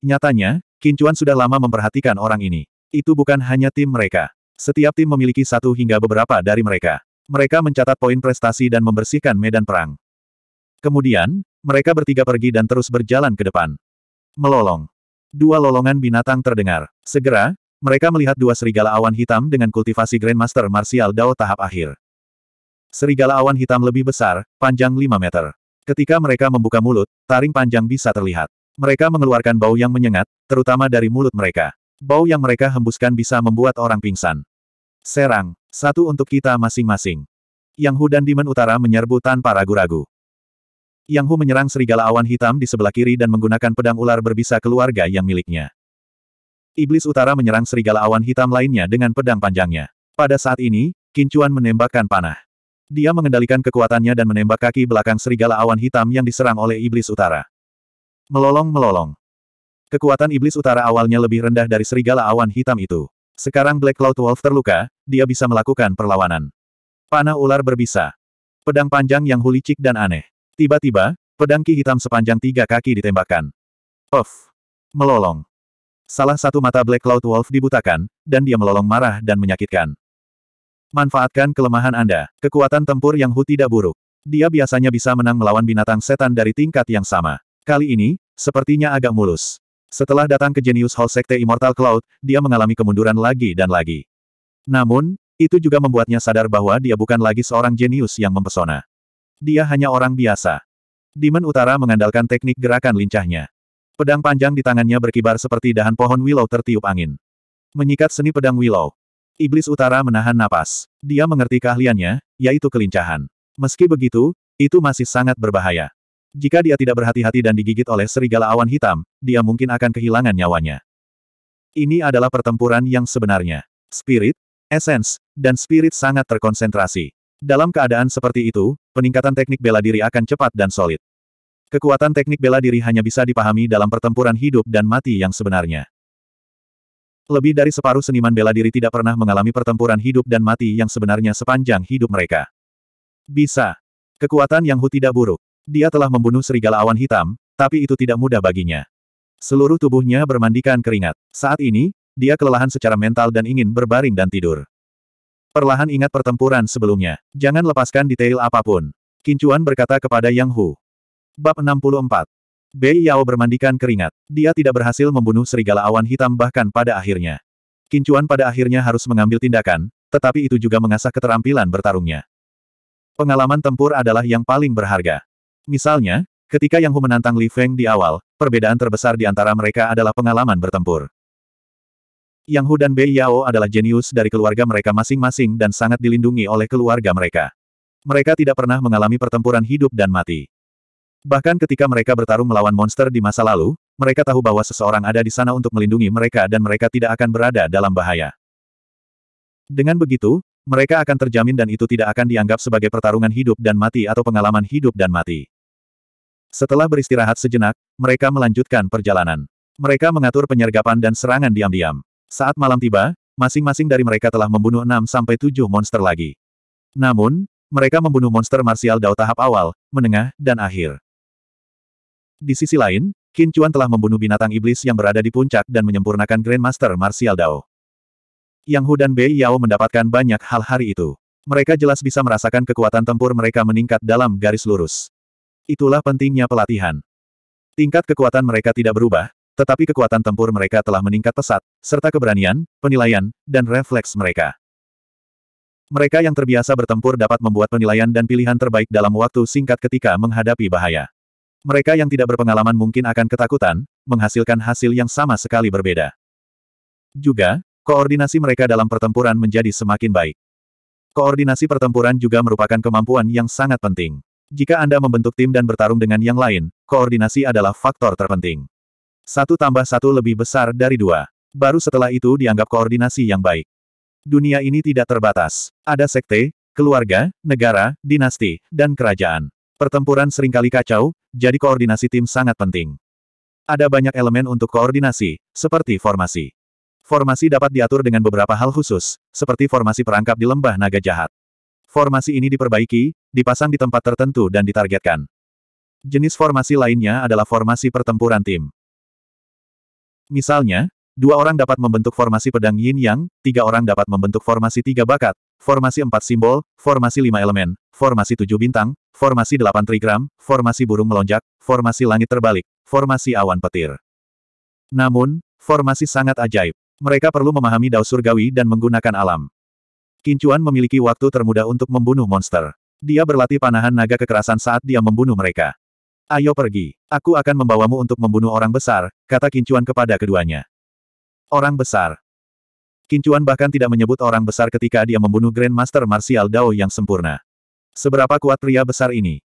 Speaker 1: Nyatanya, Kincuan sudah lama memperhatikan orang ini. Itu bukan hanya tim mereka. Setiap tim memiliki satu hingga beberapa dari mereka. Mereka mencatat poin prestasi dan membersihkan medan perang. Kemudian, mereka bertiga pergi dan terus berjalan ke depan. Melolong. Dua lolongan binatang terdengar. Segera, mereka melihat dua serigala awan hitam dengan kultivasi Grandmaster Martial Dao tahap akhir. Serigala awan hitam lebih besar, panjang 5 meter. Ketika mereka membuka mulut, taring panjang bisa terlihat. Mereka mengeluarkan bau yang menyengat, terutama dari mulut mereka. Bau yang mereka hembuskan bisa membuat orang pingsan. Serang, satu untuk kita masing-masing. Yang Hu dan Dimen Utara menyerbu tanpa ragu-ragu. Yang Hu menyerang serigala awan hitam di sebelah kiri dan menggunakan pedang ular berbisa keluarga yang miliknya. Iblis Utara menyerang serigala awan hitam lainnya dengan pedang panjangnya. Pada saat ini, Kincuan menembakkan panah. Dia mengendalikan kekuatannya dan menembak kaki belakang serigala awan hitam yang diserang oleh Iblis Utara. Melolong-melolong. Kekuatan iblis utara awalnya lebih rendah dari serigala awan hitam itu. Sekarang Black Cloud Wolf terluka, dia bisa melakukan perlawanan. Panah ular berbisa. Pedang panjang yang hulicik dan aneh. Tiba-tiba, pedang ki hitam sepanjang tiga kaki ditembakkan. Off. Melolong. Salah satu mata Black Cloud Wolf dibutakan, dan dia melolong marah dan menyakitkan. Manfaatkan kelemahan Anda, kekuatan tempur yang Hu tidak buruk. Dia biasanya bisa menang melawan binatang setan dari tingkat yang sama. Kali ini, sepertinya agak mulus. Setelah datang ke Genius Hall Sekte Immortal Cloud, dia mengalami kemunduran lagi dan lagi. Namun, itu juga membuatnya sadar bahwa dia bukan lagi seorang jenius yang mempesona. Dia hanya orang biasa. Demon Utara mengandalkan teknik gerakan lincahnya. Pedang panjang di tangannya berkibar seperti dahan pohon willow tertiup angin. Menyikat seni pedang willow. Iblis Utara menahan napas. Dia mengerti keahliannya, yaitu kelincahan. Meski begitu, itu masih sangat berbahaya. Jika dia tidak berhati-hati dan digigit oleh serigala awan hitam, dia mungkin akan kehilangan nyawanya. Ini adalah pertempuran yang sebenarnya. Spirit, Essence, dan Spirit sangat terkonsentrasi. Dalam keadaan seperti itu, peningkatan teknik bela diri akan cepat dan solid. Kekuatan teknik bela diri hanya bisa dipahami dalam pertempuran hidup dan mati yang sebenarnya. Lebih dari separuh seniman bela diri tidak pernah mengalami pertempuran hidup dan mati yang sebenarnya sepanjang hidup mereka. Bisa. Kekuatan Yang Hu tidak buruk. Dia telah membunuh serigala awan hitam, tapi itu tidak mudah baginya. Seluruh tubuhnya bermandikan keringat. Saat ini, dia kelelahan secara mental dan ingin berbaring dan tidur. Perlahan ingat pertempuran sebelumnya. Jangan lepaskan detail apapun. Kincuan berkata kepada Yang Hu. Bab 64. Bei Yao bermandikan keringat. Dia tidak berhasil membunuh serigala awan hitam bahkan pada akhirnya. Kincuan pada akhirnya harus mengambil tindakan, tetapi itu juga mengasah keterampilan bertarungnya. Pengalaman tempur adalah yang paling berharga. Misalnya, ketika Yang Hu menantang Li Feng di awal, perbedaan terbesar di antara mereka adalah pengalaman bertempur. Yang Hu dan Bei Yao adalah jenius dari keluarga mereka masing-masing dan sangat dilindungi oleh keluarga mereka. Mereka tidak pernah mengalami pertempuran hidup dan mati. Bahkan ketika mereka bertarung melawan monster di masa lalu, mereka tahu bahwa seseorang ada di sana untuk melindungi mereka dan mereka tidak akan berada dalam bahaya. Dengan begitu, mereka akan terjamin dan itu tidak akan dianggap sebagai pertarungan hidup dan mati atau pengalaman hidup dan mati. Setelah beristirahat sejenak, mereka melanjutkan perjalanan. Mereka mengatur penyergapan dan serangan diam-diam. Saat malam tiba, masing-masing dari mereka telah membunuh 6-7 monster lagi. Namun, mereka membunuh monster Martial Dao tahap awal, menengah, dan akhir. Di sisi lain, Qin Chuan telah membunuh binatang iblis yang berada di puncak dan menyempurnakan Grandmaster Martial Dao. Yang Hu dan Bei Yao mendapatkan banyak hal hari itu. Mereka jelas bisa merasakan kekuatan tempur mereka meningkat dalam garis lurus. Itulah pentingnya pelatihan. Tingkat kekuatan mereka tidak berubah, tetapi kekuatan tempur mereka telah meningkat pesat, serta keberanian, penilaian, dan refleks mereka. Mereka yang terbiasa bertempur dapat membuat penilaian dan pilihan terbaik dalam waktu singkat ketika menghadapi bahaya. Mereka yang tidak berpengalaman mungkin akan ketakutan, menghasilkan hasil yang sama sekali berbeda. Juga, koordinasi mereka dalam pertempuran menjadi semakin baik. Koordinasi pertempuran juga merupakan kemampuan yang sangat penting. Jika Anda membentuk tim dan bertarung dengan yang lain, koordinasi adalah faktor terpenting. Satu tambah satu lebih besar dari dua. Baru setelah itu dianggap koordinasi yang baik. Dunia ini tidak terbatas. Ada sekte, keluarga, negara, dinasti, dan kerajaan. Pertempuran seringkali kacau, jadi koordinasi tim sangat penting. Ada banyak elemen untuk koordinasi, seperti formasi. Formasi dapat diatur dengan beberapa hal khusus, seperti formasi perangkap di lembah naga jahat. Formasi ini diperbaiki, dipasang di tempat tertentu dan ditargetkan. Jenis formasi lainnya adalah formasi pertempuran tim. Misalnya, dua orang dapat membentuk formasi pedang yin yang, tiga orang dapat membentuk formasi tiga bakat, formasi empat simbol, formasi lima elemen, formasi tujuh bintang, formasi delapan trigram, formasi burung melonjak, formasi langit terbalik, formasi awan petir. Namun, formasi sangat ajaib. Mereka perlu memahami dao surgawi dan menggunakan alam. Kincuan memiliki waktu termuda untuk membunuh monster. Dia berlatih panahan naga kekerasan saat dia membunuh mereka. Ayo pergi, aku akan membawamu untuk membunuh orang besar, kata Kincuan kepada keduanya. Orang besar. Kincuan bahkan tidak menyebut orang besar ketika dia membunuh Grandmaster Martial Dao yang sempurna. Seberapa kuat pria besar ini?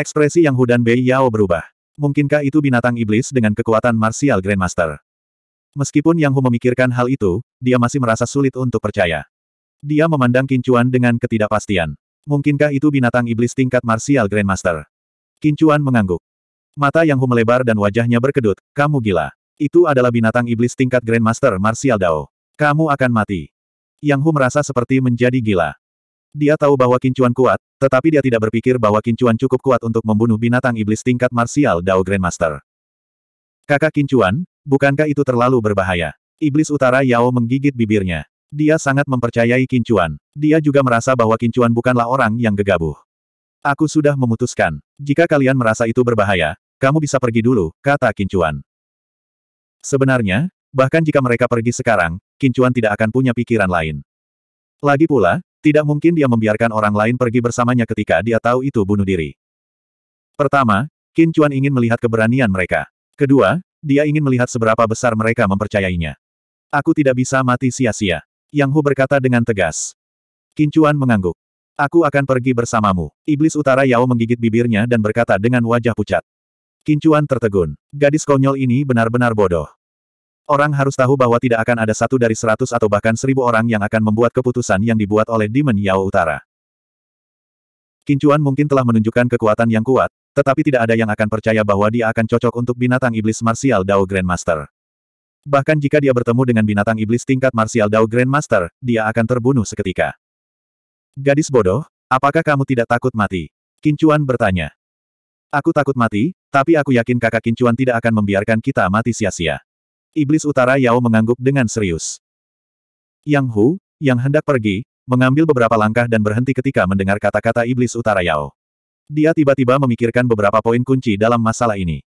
Speaker 1: Ekspresi Yang Hudan Bei Yao berubah. Mungkinkah itu binatang iblis dengan kekuatan Martial Grandmaster? Meskipun Yang Hu memikirkan hal itu, dia masih merasa sulit untuk percaya. Dia memandang Kincuan dengan ketidakpastian. Mungkinkah itu binatang iblis tingkat martial Grandmaster? Kincuan mengangguk. Mata yang Hu melebar dan wajahnya berkedut, kamu gila. Itu adalah binatang iblis tingkat Grandmaster Martial Dao. Kamu akan mati. Yang Hu merasa seperti menjadi gila. Dia tahu bahwa Kincuan kuat, tetapi dia tidak berpikir bahwa Kincuan cukup kuat untuk membunuh binatang iblis tingkat Martial Dao Grandmaster. Kakak Kincuan, bukankah itu terlalu berbahaya? Iblis utara Yao menggigit bibirnya. Dia sangat mempercayai Kincuan. Dia juga merasa bahwa Kincuan bukanlah orang yang gegabah. Aku sudah memutuskan. Jika kalian merasa itu berbahaya, kamu bisa pergi dulu, kata Kincuan. Sebenarnya, bahkan jika mereka pergi sekarang, Kincuan tidak akan punya pikiran lain. Lagi pula, tidak mungkin dia membiarkan orang lain pergi bersamanya ketika dia tahu itu bunuh diri. Pertama, Kincuan ingin melihat keberanian mereka. Kedua, dia ingin melihat seberapa besar mereka mempercayainya. Aku tidak bisa mati sia-sia. Yang Hu berkata dengan tegas. Kincuan mengangguk. Aku akan pergi bersamamu. Iblis utara Yao menggigit bibirnya dan berkata dengan wajah pucat. Kincuan tertegun. Gadis konyol ini benar-benar bodoh. Orang harus tahu bahwa tidak akan ada satu dari seratus atau bahkan seribu orang yang akan membuat keputusan yang dibuat oleh Demon Yao Utara. Kincuan mungkin telah menunjukkan kekuatan yang kuat, tetapi tidak ada yang akan percaya bahwa dia akan cocok untuk binatang iblis marsial Dao Grandmaster. Bahkan jika dia bertemu dengan binatang iblis tingkat Martial Dao Grandmaster, dia akan terbunuh seketika. Gadis bodoh, apakah kamu tidak takut mati? Kincuan bertanya. Aku takut mati, tapi aku yakin kakak Kincuan tidak akan membiarkan kita mati sia-sia. Iblis utara Yao mengangguk dengan serius. Yang Hu, yang hendak pergi, mengambil beberapa langkah dan berhenti ketika mendengar kata-kata iblis utara Yao. Dia tiba-tiba memikirkan beberapa poin kunci dalam masalah ini.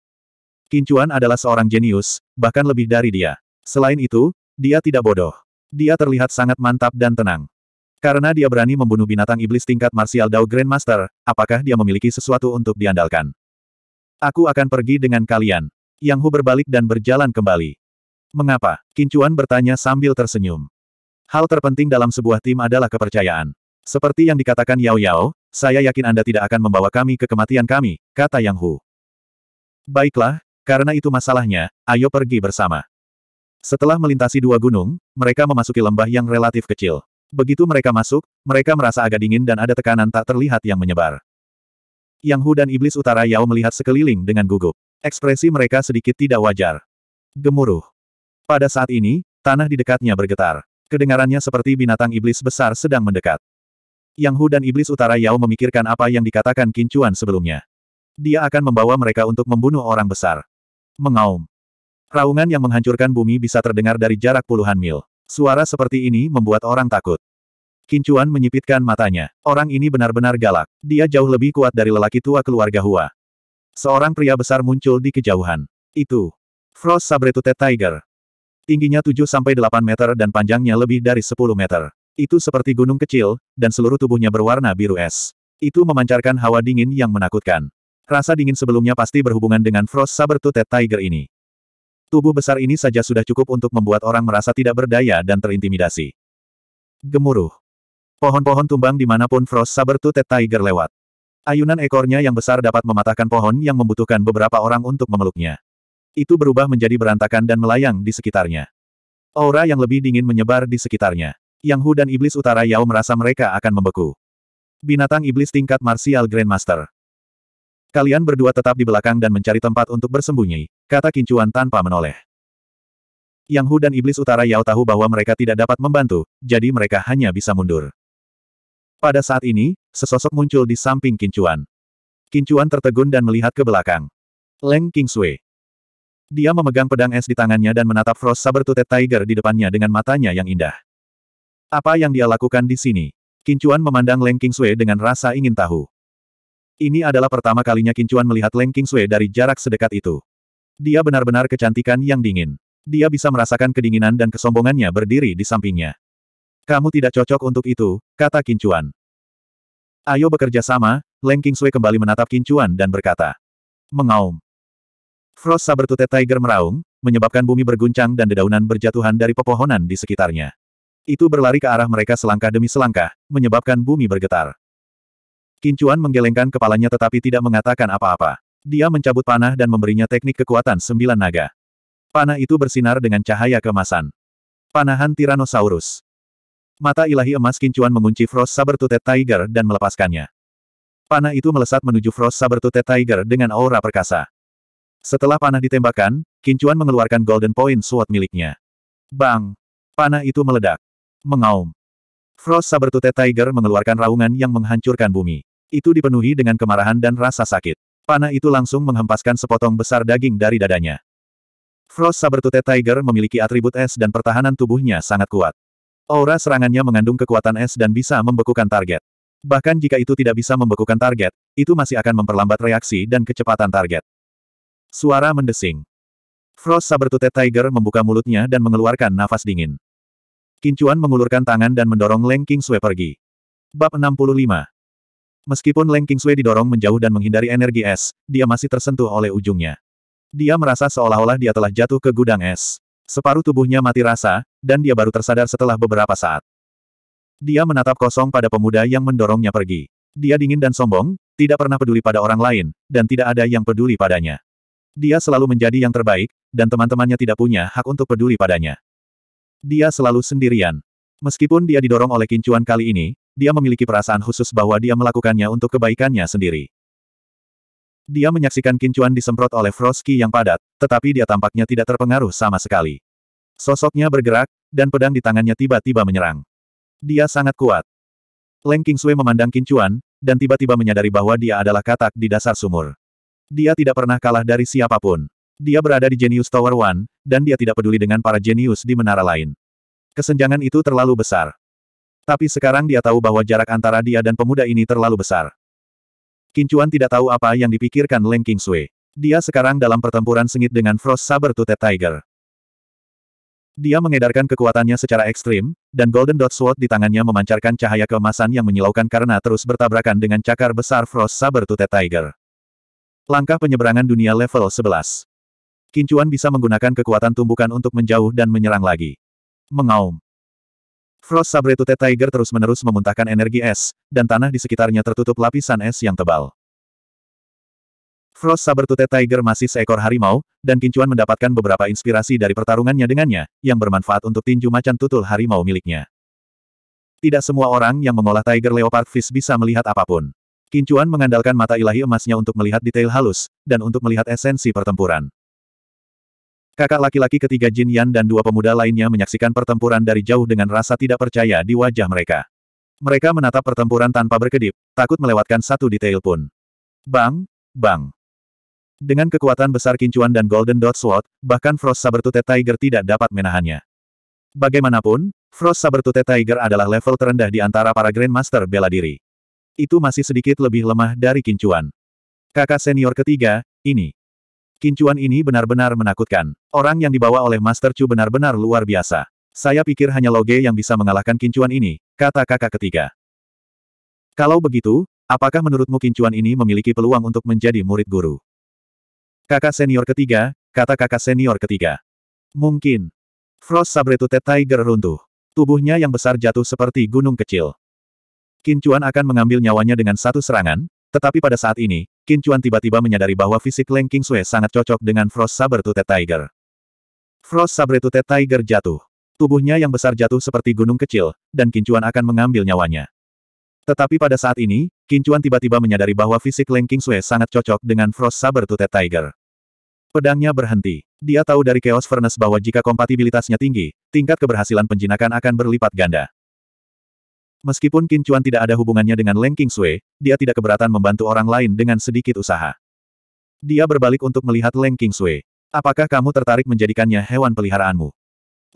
Speaker 1: Kincuan adalah seorang jenius, bahkan lebih dari dia. Selain itu, dia tidak bodoh. Dia terlihat sangat mantap dan tenang. Karena dia berani membunuh binatang iblis tingkat Martial Dao Grandmaster, apakah dia memiliki sesuatu untuk diandalkan? Aku akan pergi dengan kalian. Yang Hu berbalik dan berjalan kembali. Mengapa? Kincuan bertanya sambil tersenyum. Hal terpenting dalam sebuah tim adalah kepercayaan. Seperti yang dikatakan Yao Yao, saya yakin Anda tidak akan membawa kami ke kematian kami, kata Yang Hu. Baiklah, karena itu masalahnya, ayo pergi bersama. Setelah melintasi dua gunung, mereka memasuki lembah yang relatif kecil. Begitu mereka masuk, mereka merasa agak dingin dan ada tekanan tak terlihat yang menyebar. Yang Hu dan Iblis Utara Yao melihat sekeliling dengan gugup. Ekspresi mereka sedikit tidak wajar. Gemuruh. Pada saat ini, tanah di dekatnya bergetar. Kedengarannya seperti binatang iblis besar sedang mendekat. Yang Hu dan Iblis Utara Yao memikirkan apa yang dikatakan Kincuan sebelumnya. Dia akan membawa mereka untuk membunuh orang besar. Mengaum. Raungan yang menghancurkan bumi bisa terdengar dari jarak puluhan mil. Suara seperti ini membuat orang takut. Kincuan menyipitkan matanya. Orang ini benar-benar galak. Dia jauh lebih kuat dari lelaki tua keluarga Hua. Seorang pria besar muncul di kejauhan. Itu. Frost Sabretooth Tiger. Tingginya 7-8 meter dan panjangnya lebih dari 10 meter. Itu seperti gunung kecil, dan seluruh tubuhnya berwarna biru es. Itu memancarkan hawa dingin yang menakutkan. Rasa dingin sebelumnya pasti berhubungan dengan Frost Sabertooth Tiger ini. Tubuh besar ini saja sudah cukup untuk membuat orang merasa tidak berdaya dan terintimidasi. Gemuruh. Pohon-pohon tumbang dimanapun Frost Sabertooth Tiger lewat. Ayunan ekornya yang besar dapat mematahkan pohon yang membutuhkan beberapa orang untuk memeluknya. Itu berubah menjadi berantakan dan melayang di sekitarnya. Aura yang lebih dingin menyebar di sekitarnya. Yang Hu dan Iblis Utara Yao merasa mereka akan membeku. Binatang Iblis tingkat Martial Grandmaster. Kalian berdua tetap di belakang dan mencari tempat untuk bersembunyi, kata Kincuan tanpa menoleh. Yang Hu dan Iblis Utara Yao tahu bahwa mereka tidak dapat membantu, jadi mereka hanya bisa mundur. Pada saat ini, sesosok muncul di samping Kincuan. Kincuan tertegun dan melihat ke belakang. Leng Kingsui. Dia memegang pedang es di tangannya dan menatap Frost Sabertooth Tiger di depannya dengan matanya yang indah. Apa yang dia lakukan di sini? Kincuan memandang Leng Kingsui dengan rasa ingin tahu. Ini adalah pertama kalinya Kincuan melihat Leng Sui dari jarak sedekat itu. Dia benar-benar kecantikan yang dingin. Dia bisa merasakan kedinginan dan kesombongannya berdiri di sampingnya. Kamu tidak cocok untuk itu, kata Kincuan. Ayo bekerja sama, Leng Sui kembali menatap Kincuan dan berkata. Mengaum. Frost Sabertooth Tiger meraung, menyebabkan bumi berguncang dan dedaunan berjatuhan dari pepohonan di sekitarnya. Itu berlari ke arah mereka selangkah demi selangkah, menyebabkan bumi bergetar. Kincuan menggelengkan kepalanya tetapi tidak mengatakan apa-apa. Dia mencabut panah dan memberinya teknik kekuatan sembilan naga. Panah itu bersinar dengan cahaya kemasan. Panahan Tyrannosaurus. Mata ilahi emas Kincuan mengunci Frost Sabertooth Tiger dan melepaskannya. Panah itu melesat menuju Frost Sabertooth Tiger dengan aura perkasa. Setelah panah ditembakkan, Kincuan mengeluarkan Golden Point Sword miliknya. Bang! Panah itu meledak. Mengaum. Frost Sabertooth Tiger mengeluarkan raungan yang menghancurkan bumi. Itu dipenuhi dengan kemarahan dan rasa sakit. Panah itu langsung menghempaskan sepotong besar daging dari dadanya. Frost Sabertooth Tiger memiliki atribut es dan pertahanan tubuhnya sangat kuat. Aura serangannya mengandung kekuatan es dan bisa membekukan target. Bahkan jika itu tidak bisa membekukan target, itu masih akan memperlambat reaksi dan kecepatan target. Suara mendesing. Frost Sabertooth Tiger membuka mulutnya dan mengeluarkan nafas dingin. Kincuan mengulurkan tangan dan mendorong Leng Kingsue pergi. Bab 65 Meskipun Leng Kingsue didorong menjauh dan menghindari energi es, dia masih tersentuh oleh ujungnya. Dia merasa seolah-olah dia telah jatuh ke gudang es. Separuh tubuhnya mati rasa, dan dia baru tersadar setelah beberapa saat. Dia menatap kosong pada pemuda yang mendorongnya pergi. Dia dingin dan sombong, tidak pernah peduli pada orang lain, dan tidak ada yang peduli padanya. Dia selalu menjadi yang terbaik, dan teman-temannya tidak punya hak untuk peduli padanya. Dia selalu sendirian. Meskipun dia didorong oleh kincuan kali ini, dia memiliki perasaan khusus bahwa dia melakukannya untuk kebaikannya sendiri. Dia menyaksikan kincuan disemprot oleh Frosky yang padat, tetapi dia tampaknya tidak terpengaruh sama sekali. Sosoknya bergerak, dan pedang di tangannya tiba-tiba menyerang. Dia sangat kuat. Leng Sui memandang kincuan, dan tiba-tiba menyadari bahwa dia adalah katak di dasar sumur. Dia tidak pernah kalah dari siapapun. Dia berada di Genius Tower One, dan dia tidak peduli dengan para jenius di menara lain. Kesenjangan itu terlalu besar. Tapi sekarang dia tahu bahwa jarak antara dia dan pemuda ini terlalu besar. Kincuan tidak tahu apa yang dipikirkan Leng Kingsui. Dia sekarang dalam pertempuran sengit dengan Frost Saber Tooth Tiger. Dia mengedarkan kekuatannya secara ekstrim, dan Golden Dot Sword di tangannya memancarkan cahaya keemasan yang menyilaukan karena terus bertabrakan dengan cakar besar Frost Saber Tooth Tiger. Langkah penyeberangan dunia level 11. Kincuan bisa menggunakan kekuatan tumbukan untuk menjauh dan menyerang lagi. Mengaum. Frost Sabretooth Tiger terus-menerus memuntahkan energi es, dan tanah di sekitarnya tertutup lapisan es yang tebal. Frost Sabretooth Tiger masih seekor harimau, dan Kincuan mendapatkan beberapa inspirasi dari pertarungannya dengannya, yang bermanfaat untuk tinju macan tutul harimau miliknya. Tidak semua orang yang mengolah Tiger Leopard Fish bisa melihat apapun. Kincuan mengandalkan mata ilahi emasnya untuk melihat detail halus, dan untuk melihat esensi pertempuran. Kakak laki-laki ketiga Jin Yan dan dua pemuda lainnya menyaksikan pertempuran dari jauh dengan rasa tidak percaya di wajah mereka. Mereka menatap pertempuran tanpa berkedip, takut melewatkan satu detail pun. Bang! Bang! Dengan kekuatan besar kincuan dan Golden Dot Sword, bahkan Frost Sabertooth Tiger tidak dapat menahannya. Bagaimanapun, Frost Sabertooth Tiger adalah level terendah di antara para Grandmaster bela diri. Itu masih sedikit lebih lemah dari kincuan. Kakak senior ketiga, ini, Kincuan ini benar-benar menakutkan. Orang yang dibawa oleh Master Chu benar-benar luar biasa. Saya pikir hanya Loge yang bisa mengalahkan kincuan ini, kata kakak ketiga. Kalau begitu, apakah menurutmu kincuan ini memiliki peluang untuk menjadi murid guru? Kakak senior ketiga, kata kakak senior ketiga. Mungkin. Frost Sabretooth Tiger runtuh. Tubuhnya yang besar jatuh seperti gunung kecil. Kincuan akan mengambil nyawanya dengan satu serangan, tetapi pada saat ini, Qin Chuan tiba-tiba menyadari bahwa fisik Leng King Sue sangat cocok dengan Frost Sabertooth Tiger. Frost Sabertooth Tiger jatuh. Tubuhnya yang besar jatuh seperti gunung kecil, dan Qin Chuan akan mengambil nyawanya. Tetapi pada saat ini, Qin Chuan tiba-tiba menyadari bahwa fisik Leng King Sue sangat cocok dengan Frost Sabertooth Tiger. Pedangnya berhenti. Dia tahu dari Chaos Furnace bahwa jika kompatibilitasnya tinggi, tingkat keberhasilan penjinakan akan berlipat ganda. Meskipun Qin Chuan tidak ada hubungannya dengan Leng King Sui, dia tidak keberatan membantu orang lain dengan sedikit usaha. Dia berbalik untuk melihat Leng King Sui. Apakah kamu tertarik menjadikannya hewan peliharaanmu?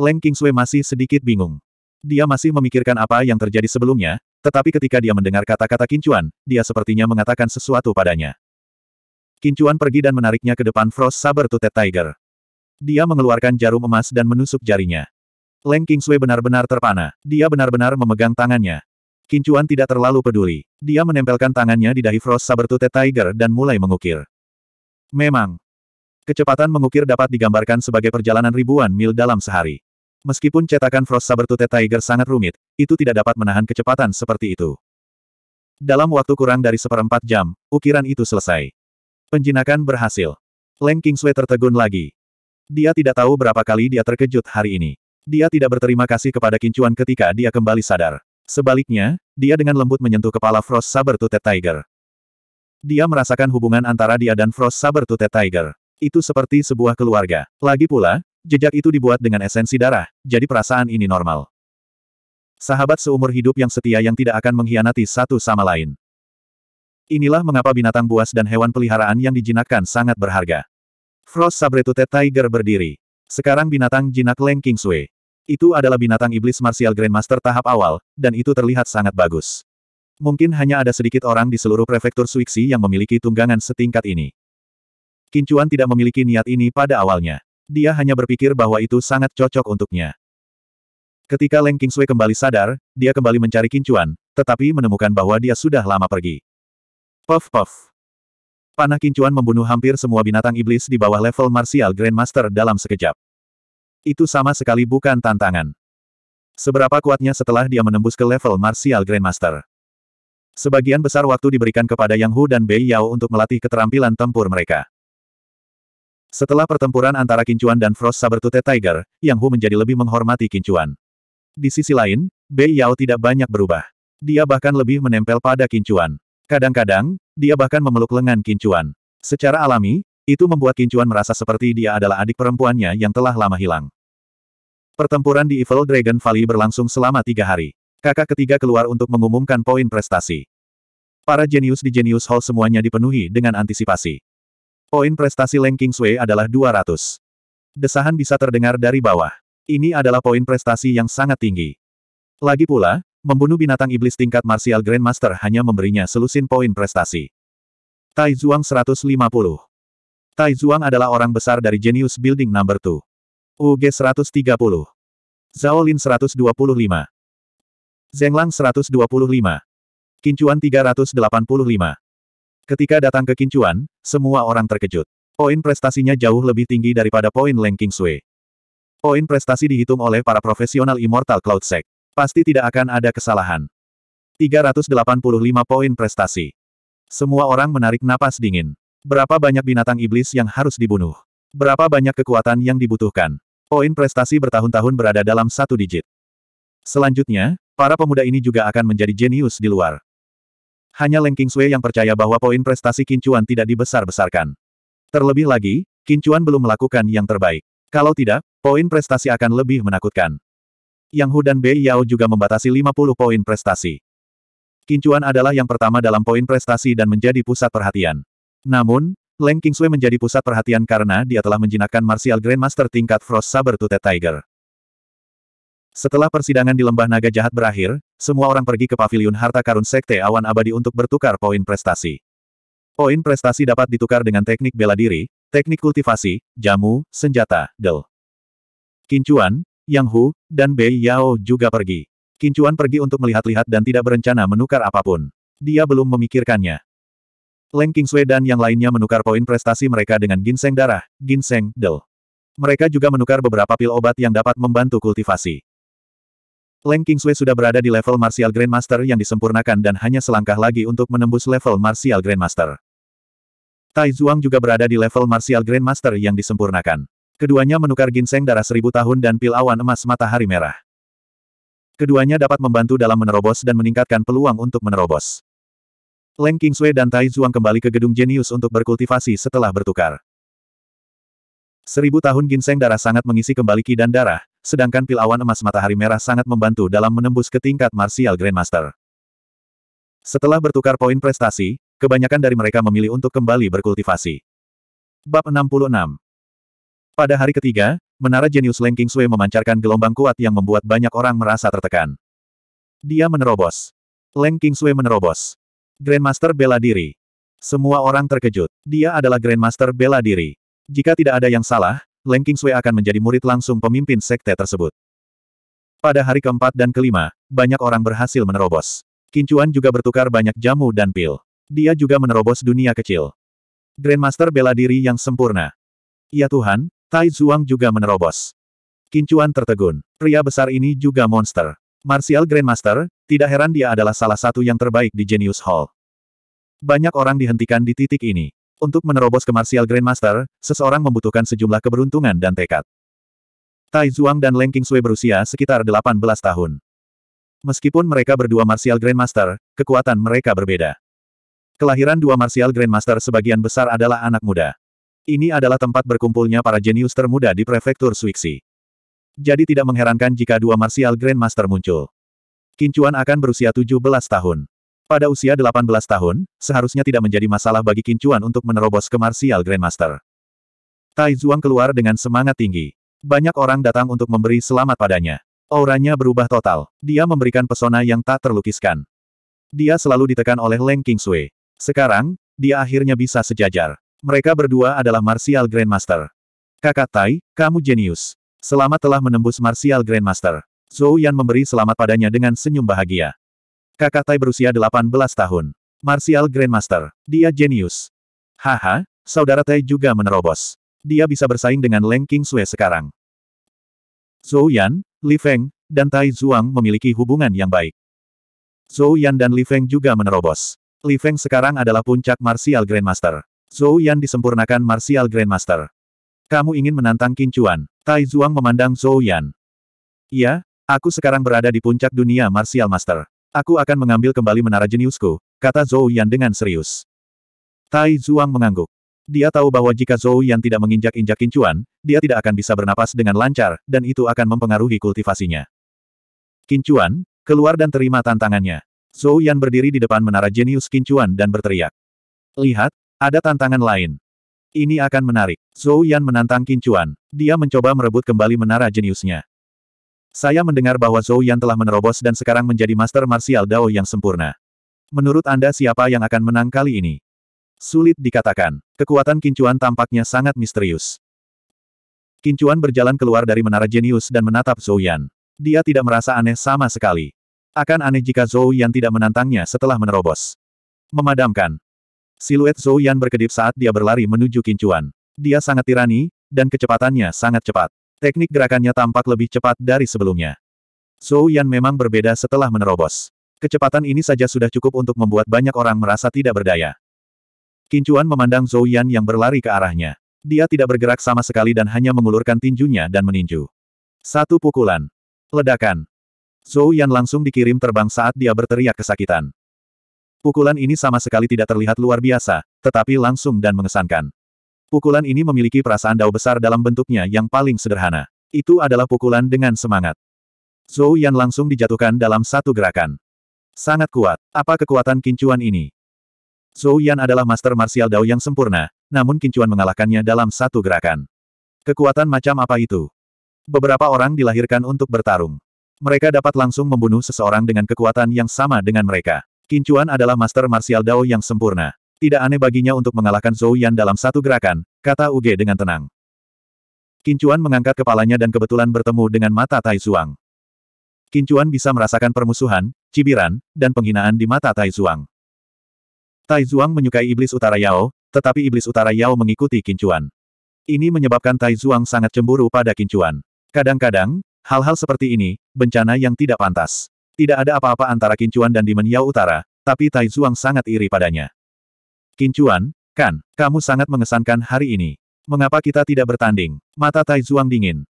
Speaker 1: Leng King Sui masih sedikit bingung. Dia masih memikirkan apa yang terjadi sebelumnya, tetapi ketika dia mendengar kata-kata Qin Chuan, dia sepertinya mengatakan sesuatu padanya. Qin Chuan pergi dan menariknya ke depan Frost Saber Tooth Tiger. Dia mengeluarkan jarum emas dan menusuk jarinya. Leng Kingsui benar-benar terpana. Dia benar-benar memegang tangannya. Kincuan tidak terlalu peduli. Dia menempelkan tangannya di dahi Frost Sabertooth Tiger dan mulai mengukir. Memang. Kecepatan mengukir dapat digambarkan sebagai perjalanan ribuan mil dalam sehari. Meskipun cetakan Frost Sabertooth Tiger sangat rumit, itu tidak dapat menahan kecepatan seperti itu. Dalam waktu kurang dari seperempat jam, ukiran itu selesai. Penjinakan berhasil. Leng Kingsui tertegun lagi. Dia tidak tahu berapa kali dia terkejut hari ini. Dia tidak berterima kasih kepada Kincuan ketika dia kembali sadar. Sebaliknya, dia dengan lembut menyentuh kepala Frost Sabertooth Tiger. Dia merasakan hubungan antara dia dan Frost Sabertooth Tiger. Itu seperti sebuah keluarga. Lagi pula, jejak itu dibuat dengan esensi darah, jadi perasaan ini normal. Sahabat seumur hidup yang setia yang tidak akan mengkhianati satu sama lain. Inilah mengapa binatang buas dan hewan peliharaan yang dijinakkan sangat berharga. Frost Sabertooth Tiger berdiri. Sekarang binatang jinak Leng King Sui. Itu adalah binatang iblis martial grandmaster tahap awal, dan itu terlihat sangat bagus. Mungkin hanya ada sedikit orang di seluruh prefektur Suiksi yang memiliki tunggangan setingkat ini. Kincuan tidak memiliki niat ini pada awalnya. Dia hanya berpikir bahwa itu sangat cocok untuknya. Ketika Leng Sui kembali sadar, dia kembali mencari Kincuan, tetapi menemukan bahwa dia sudah lama pergi. Puff puff. Panah kincuan membunuh hampir semua binatang iblis di bawah level martial Grandmaster dalam sekejap. Itu sama sekali bukan tantangan. Seberapa kuatnya setelah dia menembus ke level martial Grandmaster. Sebagian besar waktu diberikan kepada Yang Hu dan Bei Yao untuk melatih keterampilan tempur mereka. Setelah pertempuran antara Kincuan dan Frost Sabertooth Tiger, Yang Hu menjadi lebih menghormati Kincuan. Di sisi lain, Bei Yao tidak banyak berubah. Dia bahkan lebih menempel pada Kincuan. Kadang-kadang, dia bahkan memeluk lengan Kincuan. Secara alami, itu membuat Kincuan merasa seperti dia adalah adik perempuannya yang telah lama hilang. Pertempuran di Evil Dragon Valley berlangsung selama tiga hari. Kakak ketiga keluar untuk mengumumkan poin prestasi. Para jenius di Genius Hall semuanya dipenuhi dengan antisipasi. Poin prestasi Leng King Sui adalah 200. Desahan bisa terdengar dari bawah. Ini adalah poin prestasi yang sangat tinggi. Lagi pula, Membunuh binatang iblis tingkat martial grandmaster hanya memberinya selusin poin prestasi. Tai Zhuang 150 Tai Zhuang adalah orang besar dari Genius Building No. 2. UG 130 Zhao Lin 125 Zheng Lang 125 Kincuan 385 Ketika datang ke Kincuan, semua orang terkejut. Poin prestasinya jauh lebih tinggi daripada poin Leng King Poin prestasi dihitung oleh para profesional Immortal Cloud Sect. Pasti tidak akan ada kesalahan. 385 poin prestasi. Semua orang menarik napas dingin. Berapa banyak binatang iblis yang harus dibunuh? Berapa banyak kekuatan yang dibutuhkan? Poin prestasi bertahun-tahun berada dalam satu digit. Selanjutnya, para pemuda ini juga akan menjadi jenius di luar. Hanya Leng Kingsway yang percaya bahwa poin prestasi Kincuan tidak dibesar-besarkan. Terlebih lagi, Kincuan belum melakukan yang terbaik. Kalau tidak, poin prestasi akan lebih menakutkan. Yang Hu dan Bei Yao juga membatasi 50 poin prestasi. Kincuan adalah yang pertama dalam poin prestasi dan menjadi pusat perhatian. Namun, Leng Kingsway menjadi pusat perhatian karena dia telah menjinakkan Martial Grandmaster tingkat Frost Saber to the Tiger. Setelah persidangan di Lembah Naga Jahat berakhir, semua orang pergi ke paviliun harta karun Sekte Awan Abadi untuk bertukar poin prestasi. Poin prestasi dapat ditukar dengan teknik bela diri, teknik kultivasi, jamu, senjata, del. Kincuan, yang Hu, dan Bei Yao juga pergi. Kincuan pergi untuk melihat-lihat dan tidak berencana menukar apapun. Dia belum memikirkannya. Leng Kingsui dan yang lainnya menukar poin prestasi mereka dengan ginseng darah, ginseng, del. Mereka juga menukar beberapa pil obat yang dapat membantu kultivasi. Leng Kingsui sudah berada di level Martial Grandmaster yang disempurnakan dan hanya selangkah lagi untuk menembus level Martial Grandmaster. Tai Zhuang juga berada di level Martial Grandmaster yang disempurnakan. Keduanya menukar ginseng darah seribu tahun dan pil awan emas matahari merah. Keduanya dapat membantu dalam menerobos dan meningkatkan peluang untuk menerobos. Leng Kingsue dan Tai Zhuang kembali ke gedung jenius untuk berkultivasi setelah bertukar. Seribu tahun ginseng darah sangat mengisi kembali ki dan darah, sedangkan pil awan emas matahari merah sangat membantu dalam menembus ke tingkat martial grandmaster. Setelah bertukar poin prestasi, kebanyakan dari mereka memilih untuk kembali berkultivasi. Bab 66 pada hari ketiga, menara jenius Leng Sui memancarkan gelombang kuat yang membuat banyak orang merasa tertekan. Dia menerobos. Leng Sui menerobos. Grandmaster bela diri. Semua orang terkejut. Dia adalah Grandmaster bela diri. Jika tidak ada yang salah, Leng Sui akan menjadi murid langsung pemimpin sekte tersebut. Pada hari keempat dan kelima, banyak orang berhasil menerobos. Kincuan juga bertukar banyak jamu dan pil. Dia juga menerobos dunia kecil. Grandmaster bela diri yang sempurna. Ya Tuhan, Tai Zhuang juga menerobos. Kincuan tertegun. Pria besar ini juga monster. Martial Grandmaster, tidak heran dia adalah salah satu yang terbaik di Genius Hall. Banyak orang dihentikan di titik ini. Untuk menerobos ke Martial Grandmaster, seseorang membutuhkan sejumlah keberuntungan dan tekad. Tai Zhuang dan Leng Sui berusia sekitar 18 tahun. Meskipun mereka berdua Martial Grandmaster, kekuatan mereka berbeda. Kelahiran dua Martial Grandmaster sebagian besar adalah anak muda. Ini adalah tempat berkumpulnya para jenius termuda di prefektur Suiksi. Jadi tidak mengherankan jika dua martial grandmaster muncul. Kincuan akan berusia 17 tahun. Pada usia 18 tahun, seharusnya tidak menjadi masalah bagi Kincuan untuk menerobos ke martial grandmaster. Tai Zhuang keluar dengan semangat tinggi. Banyak orang datang untuk memberi selamat padanya. Auranya berubah total. Dia memberikan pesona yang tak terlukiskan. Dia selalu ditekan oleh Leng Kingsui. Sekarang, dia akhirnya bisa sejajar. Mereka berdua adalah Martial Grandmaster. Kakak Tai, kamu jenius. Selamat telah menembus Martial Grandmaster. Zhou Yan memberi selamat padanya dengan senyum bahagia. Kakak Tai berusia 18 tahun. Martial Grandmaster. Dia jenius. Haha, saudara Tai juga menerobos. Dia bisa bersaing dengan Leng King Sue sekarang. Zhou Yan, Li Feng, dan Tai Zhuang memiliki hubungan yang baik. Zhou Yan dan Li Feng juga menerobos. Li Feng sekarang adalah puncak Martial Grandmaster. Zhou Yan disempurnakan Martial Grandmaster. Kamu ingin menantang Qin Chuan? Tai Zhuang memandang Zhou Yan. Iya, aku sekarang berada di puncak dunia Martial Master. Aku akan mengambil kembali menara jeniusku, kata Zhou Yan dengan serius. Tai Zhuang mengangguk. Dia tahu bahwa jika Zhou Yan tidak menginjak-injak Qin Chuan, dia tidak akan bisa bernapas dengan lancar, dan itu akan mempengaruhi kultivasinya. Qin Chuan, keluar dan terima tantangannya. Zhou Yan berdiri di depan menara jenius Qin Chuan dan berteriak. Lihat, ada tantangan lain. Ini akan menarik. Zhou Yan menantang Kincuan. Dia mencoba merebut kembali menara jeniusnya. Saya mendengar bahwa Zhou Yan telah menerobos dan sekarang menjadi master martial Dao yang sempurna. Menurut Anda siapa yang akan menang kali ini? Sulit dikatakan. Kekuatan Kincuan tampaknya sangat misterius. Kincuan berjalan keluar dari menara jenius dan menatap Zhou Yan. Dia tidak merasa aneh sama sekali. Akan aneh jika Zhou Yan tidak menantangnya setelah menerobos. Memadamkan. Siluet Zhou Yan berkedip saat dia berlari menuju kincuan. Dia sangat tirani, dan kecepatannya sangat cepat. Teknik gerakannya tampak lebih cepat dari sebelumnya. Zhou Yan memang berbeda setelah menerobos. Kecepatan ini saja sudah cukup untuk membuat banyak orang merasa tidak berdaya. Kincuan memandang Zhou Yan yang berlari ke arahnya. Dia tidak bergerak sama sekali dan hanya mengulurkan tinjunya dan meninju. Satu pukulan. Ledakan. Zhou Yan langsung dikirim terbang saat dia berteriak kesakitan. Pukulan ini sama sekali tidak terlihat luar biasa, tetapi langsung dan mengesankan. Pukulan ini memiliki perasaan dao besar dalam bentuknya yang paling sederhana. Itu adalah pukulan dengan semangat. Zhou Yan langsung dijatuhkan dalam satu gerakan. Sangat kuat. Apa kekuatan kincuan ini? Zhou Yan adalah master martial dao yang sempurna, namun kincuan mengalahkannya dalam satu gerakan. Kekuatan macam apa itu? Beberapa orang dilahirkan untuk bertarung. Mereka dapat langsung membunuh seseorang dengan kekuatan yang sama dengan mereka. Kincuan adalah master martial Dao yang sempurna. Tidak aneh baginya untuk mengalahkan Zhou Yan dalam satu gerakan, kata Uge dengan tenang. Kincuan mengangkat kepalanya dan kebetulan bertemu dengan mata Tai Zhuang. Kincuan bisa merasakan permusuhan, cibiran, dan penghinaan di mata Tai Zhuang. Tai Zhuang menyukai iblis utara Yao, tetapi iblis utara Yao mengikuti Kincuan. Ini menyebabkan Tai Zhuang sangat cemburu pada Kincuan. Kadang-kadang, hal-hal seperti ini, bencana yang tidak pantas. Tidak ada apa-apa antara Kincuan dan Di Yao Utara, tapi Tai Zhuang sangat iri padanya. Kincuan, kan, kamu sangat mengesankan hari ini. Mengapa kita tidak bertanding? Mata Tai Zhuang dingin.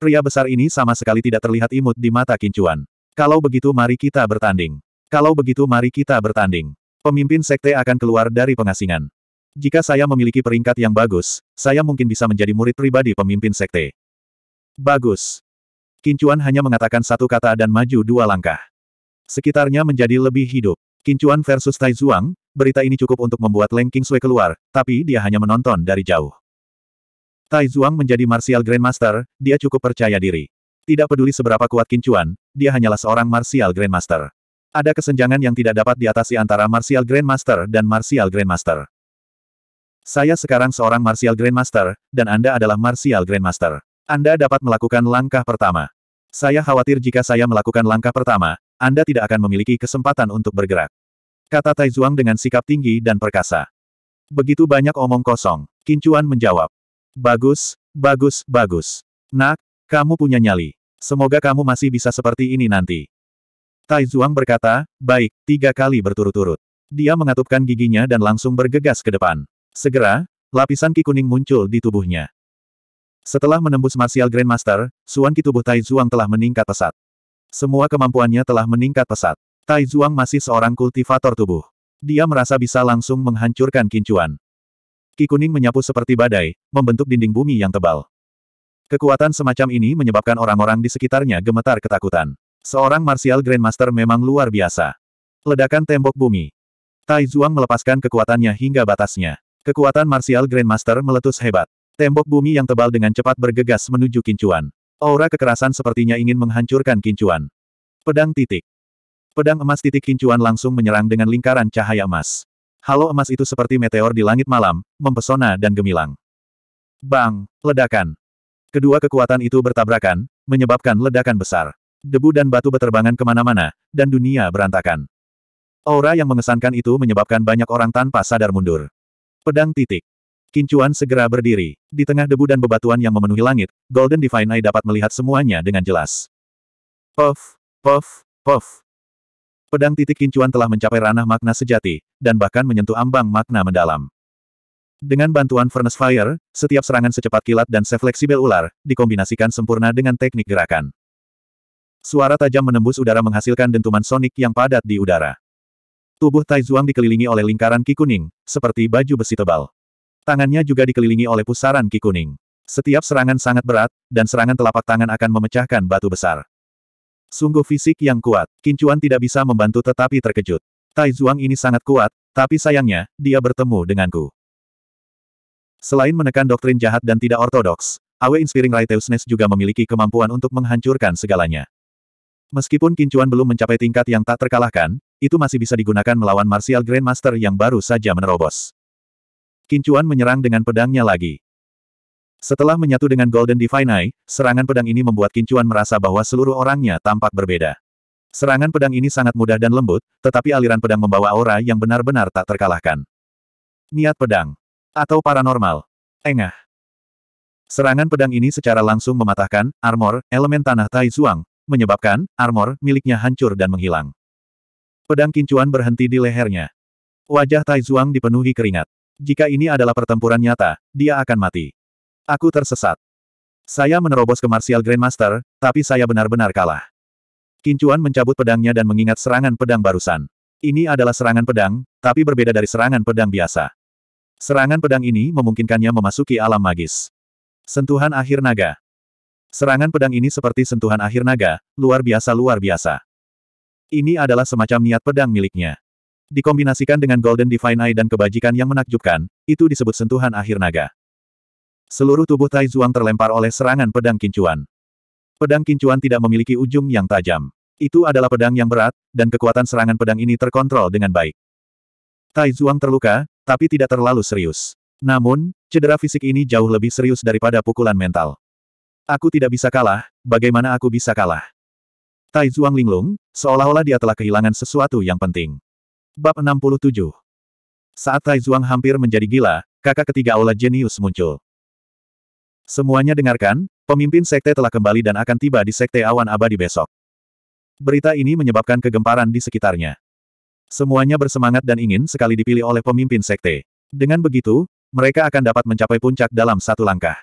Speaker 1: Pria besar ini sama sekali tidak terlihat imut di mata Kincuan. Kalau begitu mari kita bertanding. Kalau begitu mari kita bertanding. Pemimpin sekte akan keluar dari pengasingan. Jika saya memiliki peringkat yang bagus, saya mungkin bisa menjadi murid pribadi pemimpin sekte. Bagus. Kincuan hanya mengatakan satu kata dan maju dua langkah. Sekitarnya menjadi lebih hidup. Kincuan versus Tai Zhuang, berita ini cukup untuk membuat Leng Qingsui keluar, tapi dia hanya menonton dari jauh. Tai Zhuang menjadi Martial Grandmaster, dia cukup percaya diri. Tidak peduli seberapa kuat Kincuan, dia hanyalah seorang Martial Grandmaster. Ada kesenjangan yang tidak dapat diatasi antara Martial Grandmaster dan Martial Grandmaster. Saya sekarang seorang Martial Grandmaster, dan Anda adalah Martial Grandmaster. Anda dapat melakukan langkah pertama. Saya khawatir jika saya melakukan langkah pertama, Anda tidak akan memiliki kesempatan untuk bergerak. Kata Tai Zhuang dengan sikap tinggi dan perkasa. Begitu banyak omong kosong, Kincuan menjawab. Bagus, bagus, bagus. Nak, kamu punya nyali. Semoga kamu masih bisa seperti ini nanti. Tai Zhuang berkata, baik, tiga kali berturut-turut. Dia mengatupkan giginya dan langsung bergegas ke depan. Segera, lapisan kikuning muncul di tubuhnya. Setelah menembus Martial Grandmaster, Suan tubuh Tai Zhuang telah meningkat pesat. Semua kemampuannya telah meningkat pesat. Tai Zhuang masih seorang kultivator tubuh. Dia merasa bisa langsung menghancurkan kincuan. Ki kuning menyapu seperti badai, membentuk dinding bumi yang tebal. Kekuatan semacam ini menyebabkan orang-orang di sekitarnya gemetar ketakutan. Seorang Martial Grandmaster memang luar biasa. Ledakan tembok bumi. Tai Zhuang melepaskan kekuatannya hingga batasnya. Kekuatan Martial Grandmaster meletus hebat. Tembok bumi yang tebal dengan cepat bergegas menuju kincuan. Aura kekerasan sepertinya ingin menghancurkan kincuan. Pedang titik. Pedang emas titik kincuan langsung menyerang dengan lingkaran cahaya emas. Halo emas itu seperti meteor di langit malam, mempesona dan gemilang. Bang! Ledakan! Kedua kekuatan itu bertabrakan, menyebabkan ledakan besar. Debu dan batu berterbangan kemana-mana, dan dunia berantakan. Aura yang mengesankan itu menyebabkan banyak orang tanpa sadar mundur. Pedang titik. Kincuan segera berdiri. Di tengah debu dan bebatuan yang memenuhi langit, Golden Divine Eye dapat melihat semuanya dengan jelas. Puff, puff, puff. Pedang titik Kincuan telah mencapai ranah makna sejati, dan bahkan menyentuh ambang makna mendalam. Dengan bantuan Furnace Fire, setiap serangan secepat kilat dan sefleksibel ular, dikombinasikan sempurna dengan teknik gerakan. Suara tajam menembus udara menghasilkan dentuman sonik yang padat di udara. Tubuh Tai Zhuang dikelilingi oleh lingkaran ki kuning, seperti baju besi tebal. Tangannya juga dikelilingi oleh pusaran ki kuning. Setiap serangan sangat berat, dan serangan telapak tangan akan memecahkan batu besar. Sungguh fisik yang kuat, Kincuan tidak bisa membantu tetapi terkejut. Tai Zhuang ini sangat kuat, tapi sayangnya, dia bertemu denganku. Selain menekan doktrin jahat dan tidak ortodoks, Awe Inspiring Righteousness juga memiliki kemampuan untuk menghancurkan segalanya. Meskipun Kincuan belum mencapai tingkat yang tak terkalahkan, itu masih bisa digunakan melawan Martial Grandmaster yang baru saja menerobos. Kincuan menyerang dengan pedangnya lagi. Setelah menyatu dengan Golden Divine Eye, serangan pedang ini membuat Kincuan merasa bahwa seluruh orangnya tampak berbeda. Serangan pedang ini sangat mudah dan lembut, tetapi aliran pedang membawa aura yang benar-benar tak terkalahkan. Niat pedang. Atau paranormal. Engah. Serangan pedang ini secara langsung mematahkan, armor, elemen tanah Tai Zuang, menyebabkan, armor, miliknya hancur dan menghilang. Pedang Kincuan berhenti di lehernya. Wajah Tai Zuang dipenuhi keringat. Jika ini adalah pertempuran nyata, dia akan mati. Aku tersesat. Saya menerobos ke Martial Grandmaster, tapi saya benar-benar kalah. Kincuan mencabut pedangnya dan mengingat serangan pedang barusan. Ini adalah serangan pedang, tapi berbeda dari serangan pedang biasa. Serangan pedang ini memungkinkannya memasuki alam magis. Sentuhan akhir naga. Serangan pedang ini seperti sentuhan akhir naga, luar biasa luar biasa. Ini adalah semacam niat pedang miliknya. Dikombinasikan dengan Golden Divine Eye dan kebajikan yang menakjubkan, itu disebut sentuhan akhir naga. Seluruh tubuh Tai Zhuang terlempar oleh serangan pedang kincuan. Pedang kincuan tidak memiliki ujung yang tajam. Itu adalah pedang yang berat, dan kekuatan serangan pedang ini terkontrol dengan baik. Tai Zhuang terluka, tapi tidak terlalu serius. Namun, cedera fisik ini jauh lebih serius daripada pukulan mental. Aku tidak bisa kalah, bagaimana aku bisa kalah? Tai Zhuang linglung, seolah-olah dia telah kehilangan sesuatu yang penting. Bab 67 Saat Tai Zhuang hampir menjadi gila, kakak ketiga Aula jenius muncul. Semuanya dengarkan, pemimpin sekte telah kembali dan akan tiba di sekte awan abadi besok. Berita ini menyebabkan kegemparan di sekitarnya. Semuanya bersemangat dan ingin sekali dipilih oleh pemimpin sekte. Dengan begitu, mereka akan dapat mencapai puncak dalam satu langkah.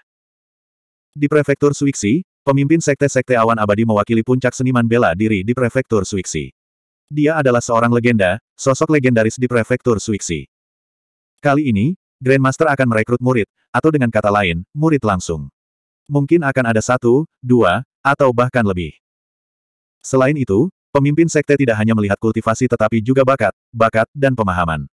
Speaker 1: Di prefektur Suiksi, pemimpin sekte-sekte awan abadi mewakili puncak seniman bela diri di prefektur Suiksi. Dia adalah seorang legenda, sosok legendaris di prefektur Suiksi. Kali ini, Grandmaster akan merekrut murid, atau dengan kata lain, murid langsung. Mungkin akan ada satu, dua, atau bahkan lebih. Selain itu, pemimpin sekte tidak hanya melihat kultivasi tetapi juga bakat, bakat, dan pemahaman.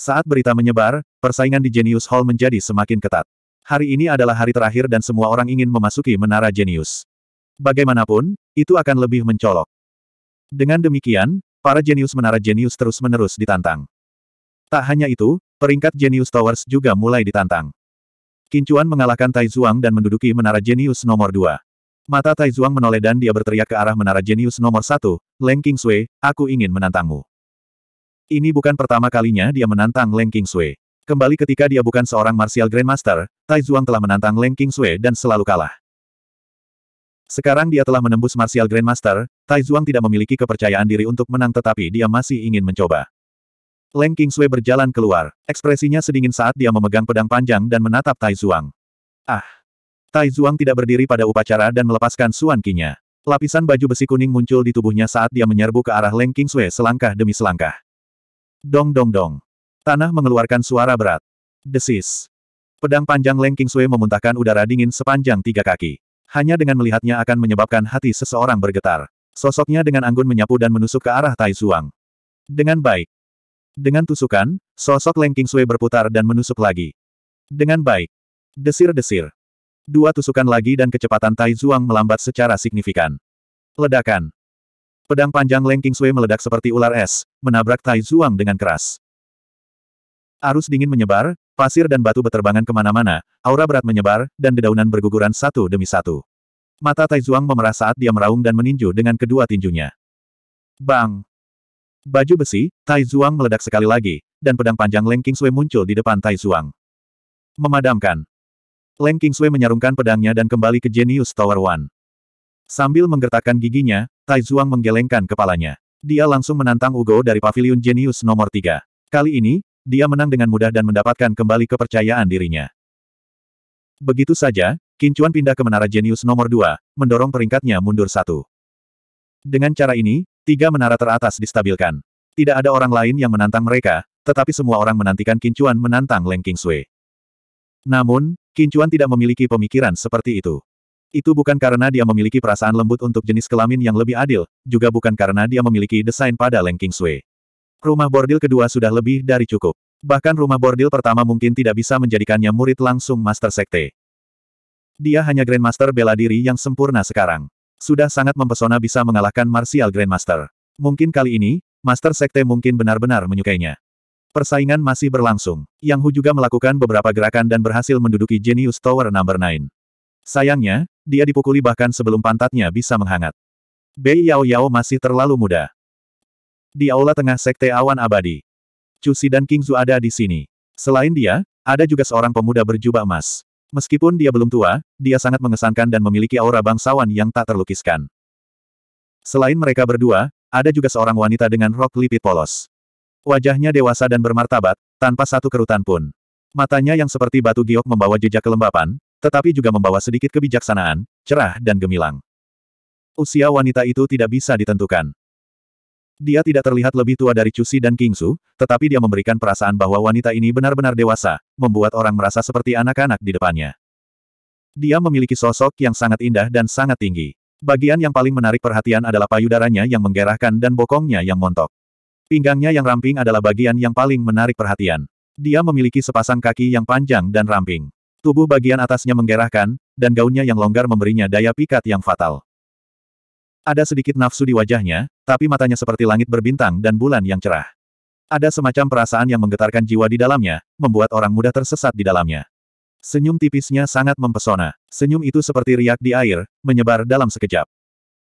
Speaker 1: Saat berita menyebar, persaingan di Genius Hall menjadi semakin ketat. Hari ini adalah hari terakhir dan semua orang ingin memasuki menara Genius. Bagaimanapun, itu akan lebih mencolok. Dengan demikian, para jenius menara jenius terus-menerus ditantang. Tak hanya itu, peringkat jenius Towers juga mulai ditantang. Kincuan mengalahkan Tai Zhuang dan menduduki menara jenius nomor dua. Mata Tai Zhuang menoleh dan dia berteriak ke arah menara jenius nomor satu, Leng King Sui, aku ingin menantangmu. Ini bukan pertama kalinya dia menantang Leng King Sui. Kembali ketika dia bukan seorang martial grandmaster, Tai Zhuang telah menantang Leng King Sui dan selalu kalah. Sekarang dia telah menembus Martial Grandmaster, Tai Zhuang tidak memiliki kepercayaan diri untuk menang tetapi dia masih ingin mencoba. Leng Kingsui berjalan keluar, ekspresinya sedingin saat dia memegang pedang panjang dan menatap Tai Zhuang. Ah! Tai Zhuang tidak berdiri pada upacara dan melepaskan Suan Kinya. Lapisan baju besi kuning muncul di tubuhnya saat dia menyerbu ke arah Leng Kingsui selangkah demi selangkah. Dong dong dong. Tanah mengeluarkan suara berat. Desis. Pedang panjang Leng Kingsui memuntahkan udara dingin sepanjang tiga kaki. Hanya dengan melihatnya akan menyebabkan hati seseorang bergetar. Sosoknya dengan anggun menyapu dan menusuk ke arah Tai Zuang. Dengan baik. Dengan tusukan, sosok Leng King Sui berputar dan menusuk lagi. Dengan baik. Desir-desir. Dua tusukan lagi dan kecepatan Tai Zuang melambat secara signifikan. Ledakan. Pedang panjang Leng King Sui meledak seperti ular es, menabrak Tai Zuang dengan keras. Arus dingin menyebar, Pasir dan batu beterbangan kemana-mana, aura berat menyebar, dan dedaunan berguguran satu demi satu. Mata Taizuang memerah saat dia meraung dan meninju dengan kedua tinjunya. Bang! Baju besi, Taizuang meledak sekali lagi, dan pedang panjang Leng Kingsui muncul di depan Taizuang. Memadamkan. Leng Kingsui menyarungkan pedangnya dan kembali ke Genius Tower One. Sambil menggertakkan giginya, Taizuang menggelengkan kepalanya. Dia langsung menantang Ugo dari pavilion Genius nomor 3. Kali ini, dia menang dengan mudah dan mendapatkan kembali kepercayaan dirinya. Begitu saja, Kincuan pindah ke menara jenius nomor 2, mendorong peringkatnya mundur satu. Dengan cara ini, tiga menara teratas distabilkan. Tidak ada orang lain yang menantang mereka, tetapi semua orang menantikan Kincuan menantang Leng Kingsui. Namun, Kincuan tidak memiliki pemikiran seperti itu. Itu bukan karena dia memiliki perasaan lembut untuk jenis kelamin yang lebih adil, juga bukan karena dia memiliki desain pada Leng Kingsui. Rumah bordil kedua sudah lebih dari cukup. Bahkan rumah bordil pertama mungkin tidak bisa menjadikannya murid langsung Master Sekte. Dia hanya Grandmaster bela diri yang sempurna sekarang. Sudah sangat mempesona bisa mengalahkan Martial Grandmaster. Mungkin kali ini, Master Sekte mungkin benar-benar menyukainya. Persaingan masih berlangsung. Yang Hu juga melakukan beberapa gerakan dan berhasil menduduki Genius Tower No. 9. Sayangnya, dia dipukuli bahkan sebelum pantatnya bisa menghangat. Bei Yao Yao masih terlalu muda. Di aula tengah Sekte Awan Abadi. Cusi dan King Zu ada di sini. Selain dia, ada juga seorang pemuda berjubah emas. Meskipun dia belum tua, dia sangat mengesankan dan memiliki aura bangsawan yang tak terlukiskan. Selain mereka berdua, ada juga seorang wanita dengan rok lipit polos. Wajahnya dewasa dan bermartabat, tanpa satu kerutan pun. Matanya yang seperti batu giok membawa jejak kelembapan, tetapi juga membawa sedikit kebijaksanaan, cerah dan gemilang. Usia wanita itu tidak bisa ditentukan. Dia tidak terlihat lebih tua dari Cusi dan Kingsu, tetapi dia memberikan perasaan bahwa wanita ini benar-benar dewasa, membuat orang merasa seperti anak-anak di depannya. Dia memiliki sosok yang sangat indah dan sangat tinggi. Bagian yang paling menarik perhatian adalah payudaranya yang menggerahkan dan bokongnya yang montok. Pinggangnya yang ramping adalah bagian yang paling menarik perhatian. Dia memiliki sepasang kaki yang panjang dan ramping. Tubuh bagian atasnya menggerahkan, dan gaunnya yang longgar memberinya daya pikat yang fatal. Ada sedikit nafsu di wajahnya, tapi matanya seperti langit berbintang dan bulan yang cerah. Ada semacam perasaan yang menggetarkan jiwa di dalamnya, membuat orang mudah tersesat di dalamnya. Senyum tipisnya sangat mempesona. Senyum itu seperti riak di air, menyebar dalam sekejap.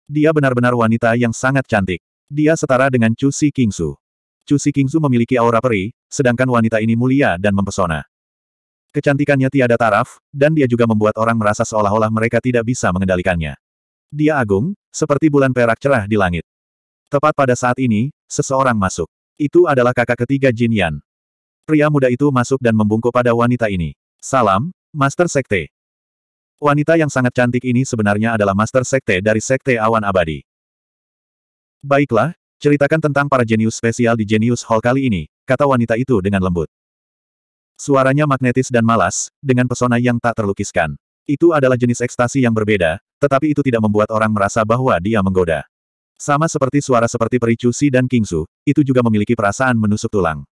Speaker 1: Dia benar-benar wanita yang sangat cantik. Dia setara dengan Chu Si Kingsu. Chu Si Kingsu memiliki aura peri, sedangkan wanita ini mulia dan mempesona. Kecantikannya tiada taraf, dan dia juga membuat orang merasa seolah-olah mereka tidak bisa mengendalikannya. Dia agung, seperti bulan perak cerah di langit. Tepat pada saat ini, seseorang masuk. Itu adalah kakak ketiga Jin Yan. Pria muda itu masuk dan membungkuk pada wanita ini. Salam, Master Sekte. Wanita yang sangat cantik ini sebenarnya adalah Master Sekte dari Sekte Awan Abadi. Baiklah, ceritakan tentang para jenius spesial di Genius Hall kali ini, kata wanita itu dengan lembut. Suaranya magnetis dan malas, dengan pesona yang tak terlukiskan. Itu adalah jenis ekstasi yang berbeda, tetapi itu tidak membuat orang merasa bahwa dia menggoda. Sama seperti suara seperti Peri Cusi dan Kingsu, itu juga memiliki perasaan menusuk tulang.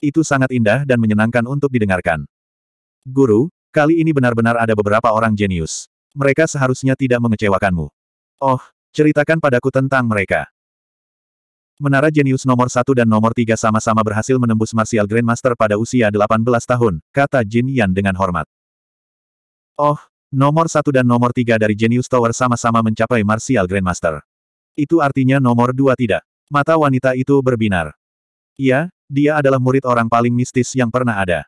Speaker 1: Itu sangat indah dan menyenangkan untuk didengarkan. Guru, kali ini benar-benar ada beberapa orang jenius. Mereka seharusnya tidak mengecewakanmu. Oh, ceritakan padaku tentang mereka. Menara jenius nomor satu dan nomor tiga sama-sama berhasil menembus Martial Grandmaster pada usia 18 tahun, kata Jin Yan dengan hormat. Oh, Nomor satu dan nomor tiga dari Genius Tower sama-sama mencapai Martial Grandmaster. Itu artinya nomor dua tidak. Mata wanita itu berbinar. Iya, dia adalah murid orang paling mistis yang pernah ada.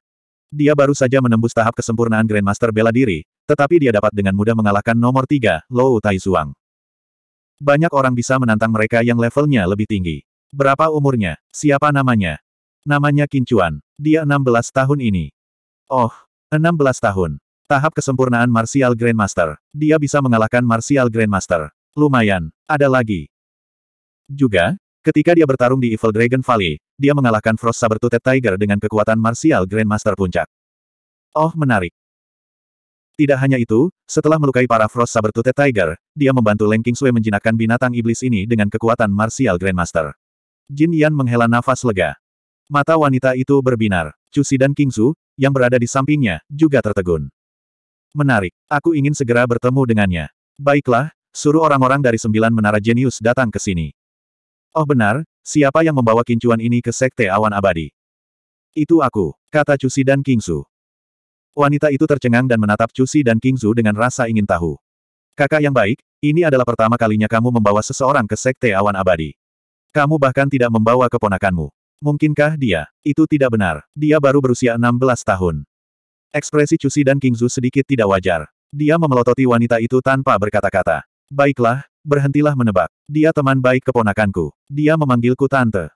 Speaker 1: Dia baru saja menembus tahap kesempurnaan Grandmaster bela diri, tetapi dia dapat dengan mudah mengalahkan nomor tiga, Lou Taizuang. Banyak orang bisa menantang mereka yang levelnya lebih tinggi. Berapa umurnya? Siapa namanya? Namanya Kincuan. Dia 16 tahun ini. Oh, 16 tahun. Tahap kesempurnaan Martial Grandmaster. Dia bisa mengalahkan Martial Grandmaster. Lumayan. Ada lagi. Juga, ketika dia bertarung di Evil Dragon Valley, dia mengalahkan Frost Sabertooth Tiger dengan kekuatan Martial Grandmaster puncak. Oh menarik. Tidak hanya itu, setelah melukai para Frost Sabertooth Tiger, dia membantu Leng Kingsway menjinakkan binatang iblis ini dengan kekuatan Martial Grandmaster. Jin Yan menghela nafas lega. Mata wanita itu berbinar. Cusi dan Kingsu, yang berada di sampingnya, juga tertegun. Menarik. Aku ingin segera bertemu dengannya. Baiklah, suruh orang-orang dari sembilan menara jenius datang ke sini. Oh benar, siapa yang membawa kincuan ini ke sekte awan abadi? Itu aku, kata Cusi dan Kingsu. Wanita itu tercengang dan menatap Cusi dan Kingsu dengan rasa ingin tahu. Kakak yang baik, ini adalah pertama kalinya kamu membawa seseorang ke sekte awan abadi. Kamu bahkan tidak membawa keponakanmu. Mungkinkah dia? Itu tidak benar. Dia baru berusia 16 tahun. Ekspresi Cusi dan Kingzu sedikit tidak wajar. Dia memelototi wanita itu tanpa berkata-kata. Baiklah, berhentilah menebak. Dia teman baik keponakanku. Dia memanggilku tante.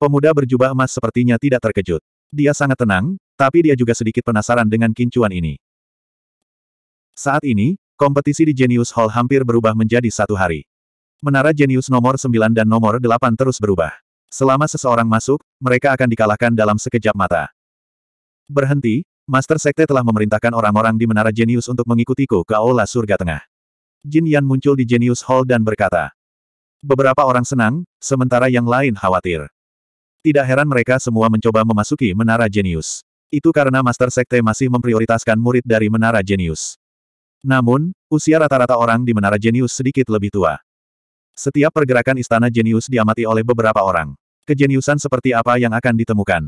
Speaker 1: Pemuda berjubah emas sepertinya tidak terkejut. Dia sangat tenang, tapi dia juga sedikit penasaran dengan kincuan ini. Saat ini, kompetisi di Genius Hall hampir berubah menjadi satu hari. Menara Genius nomor 9 dan nomor 8 terus berubah. Selama seseorang masuk, mereka akan dikalahkan dalam sekejap mata. Berhenti, Master Sekte telah memerintahkan orang-orang di Menara Genius untuk mengikutiku ke Aula Surga Tengah. Jin Yan muncul di Genius Hall dan berkata, Beberapa orang senang, sementara yang lain khawatir. Tidak heran mereka semua mencoba memasuki Menara Genius. Itu karena Master Sekte masih memprioritaskan murid dari Menara Genius. Namun, usia rata-rata orang di Menara Genius sedikit lebih tua. Setiap pergerakan istana Genius diamati oleh beberapa orang. Kejeniusan seperti apa yang akan ditemukan?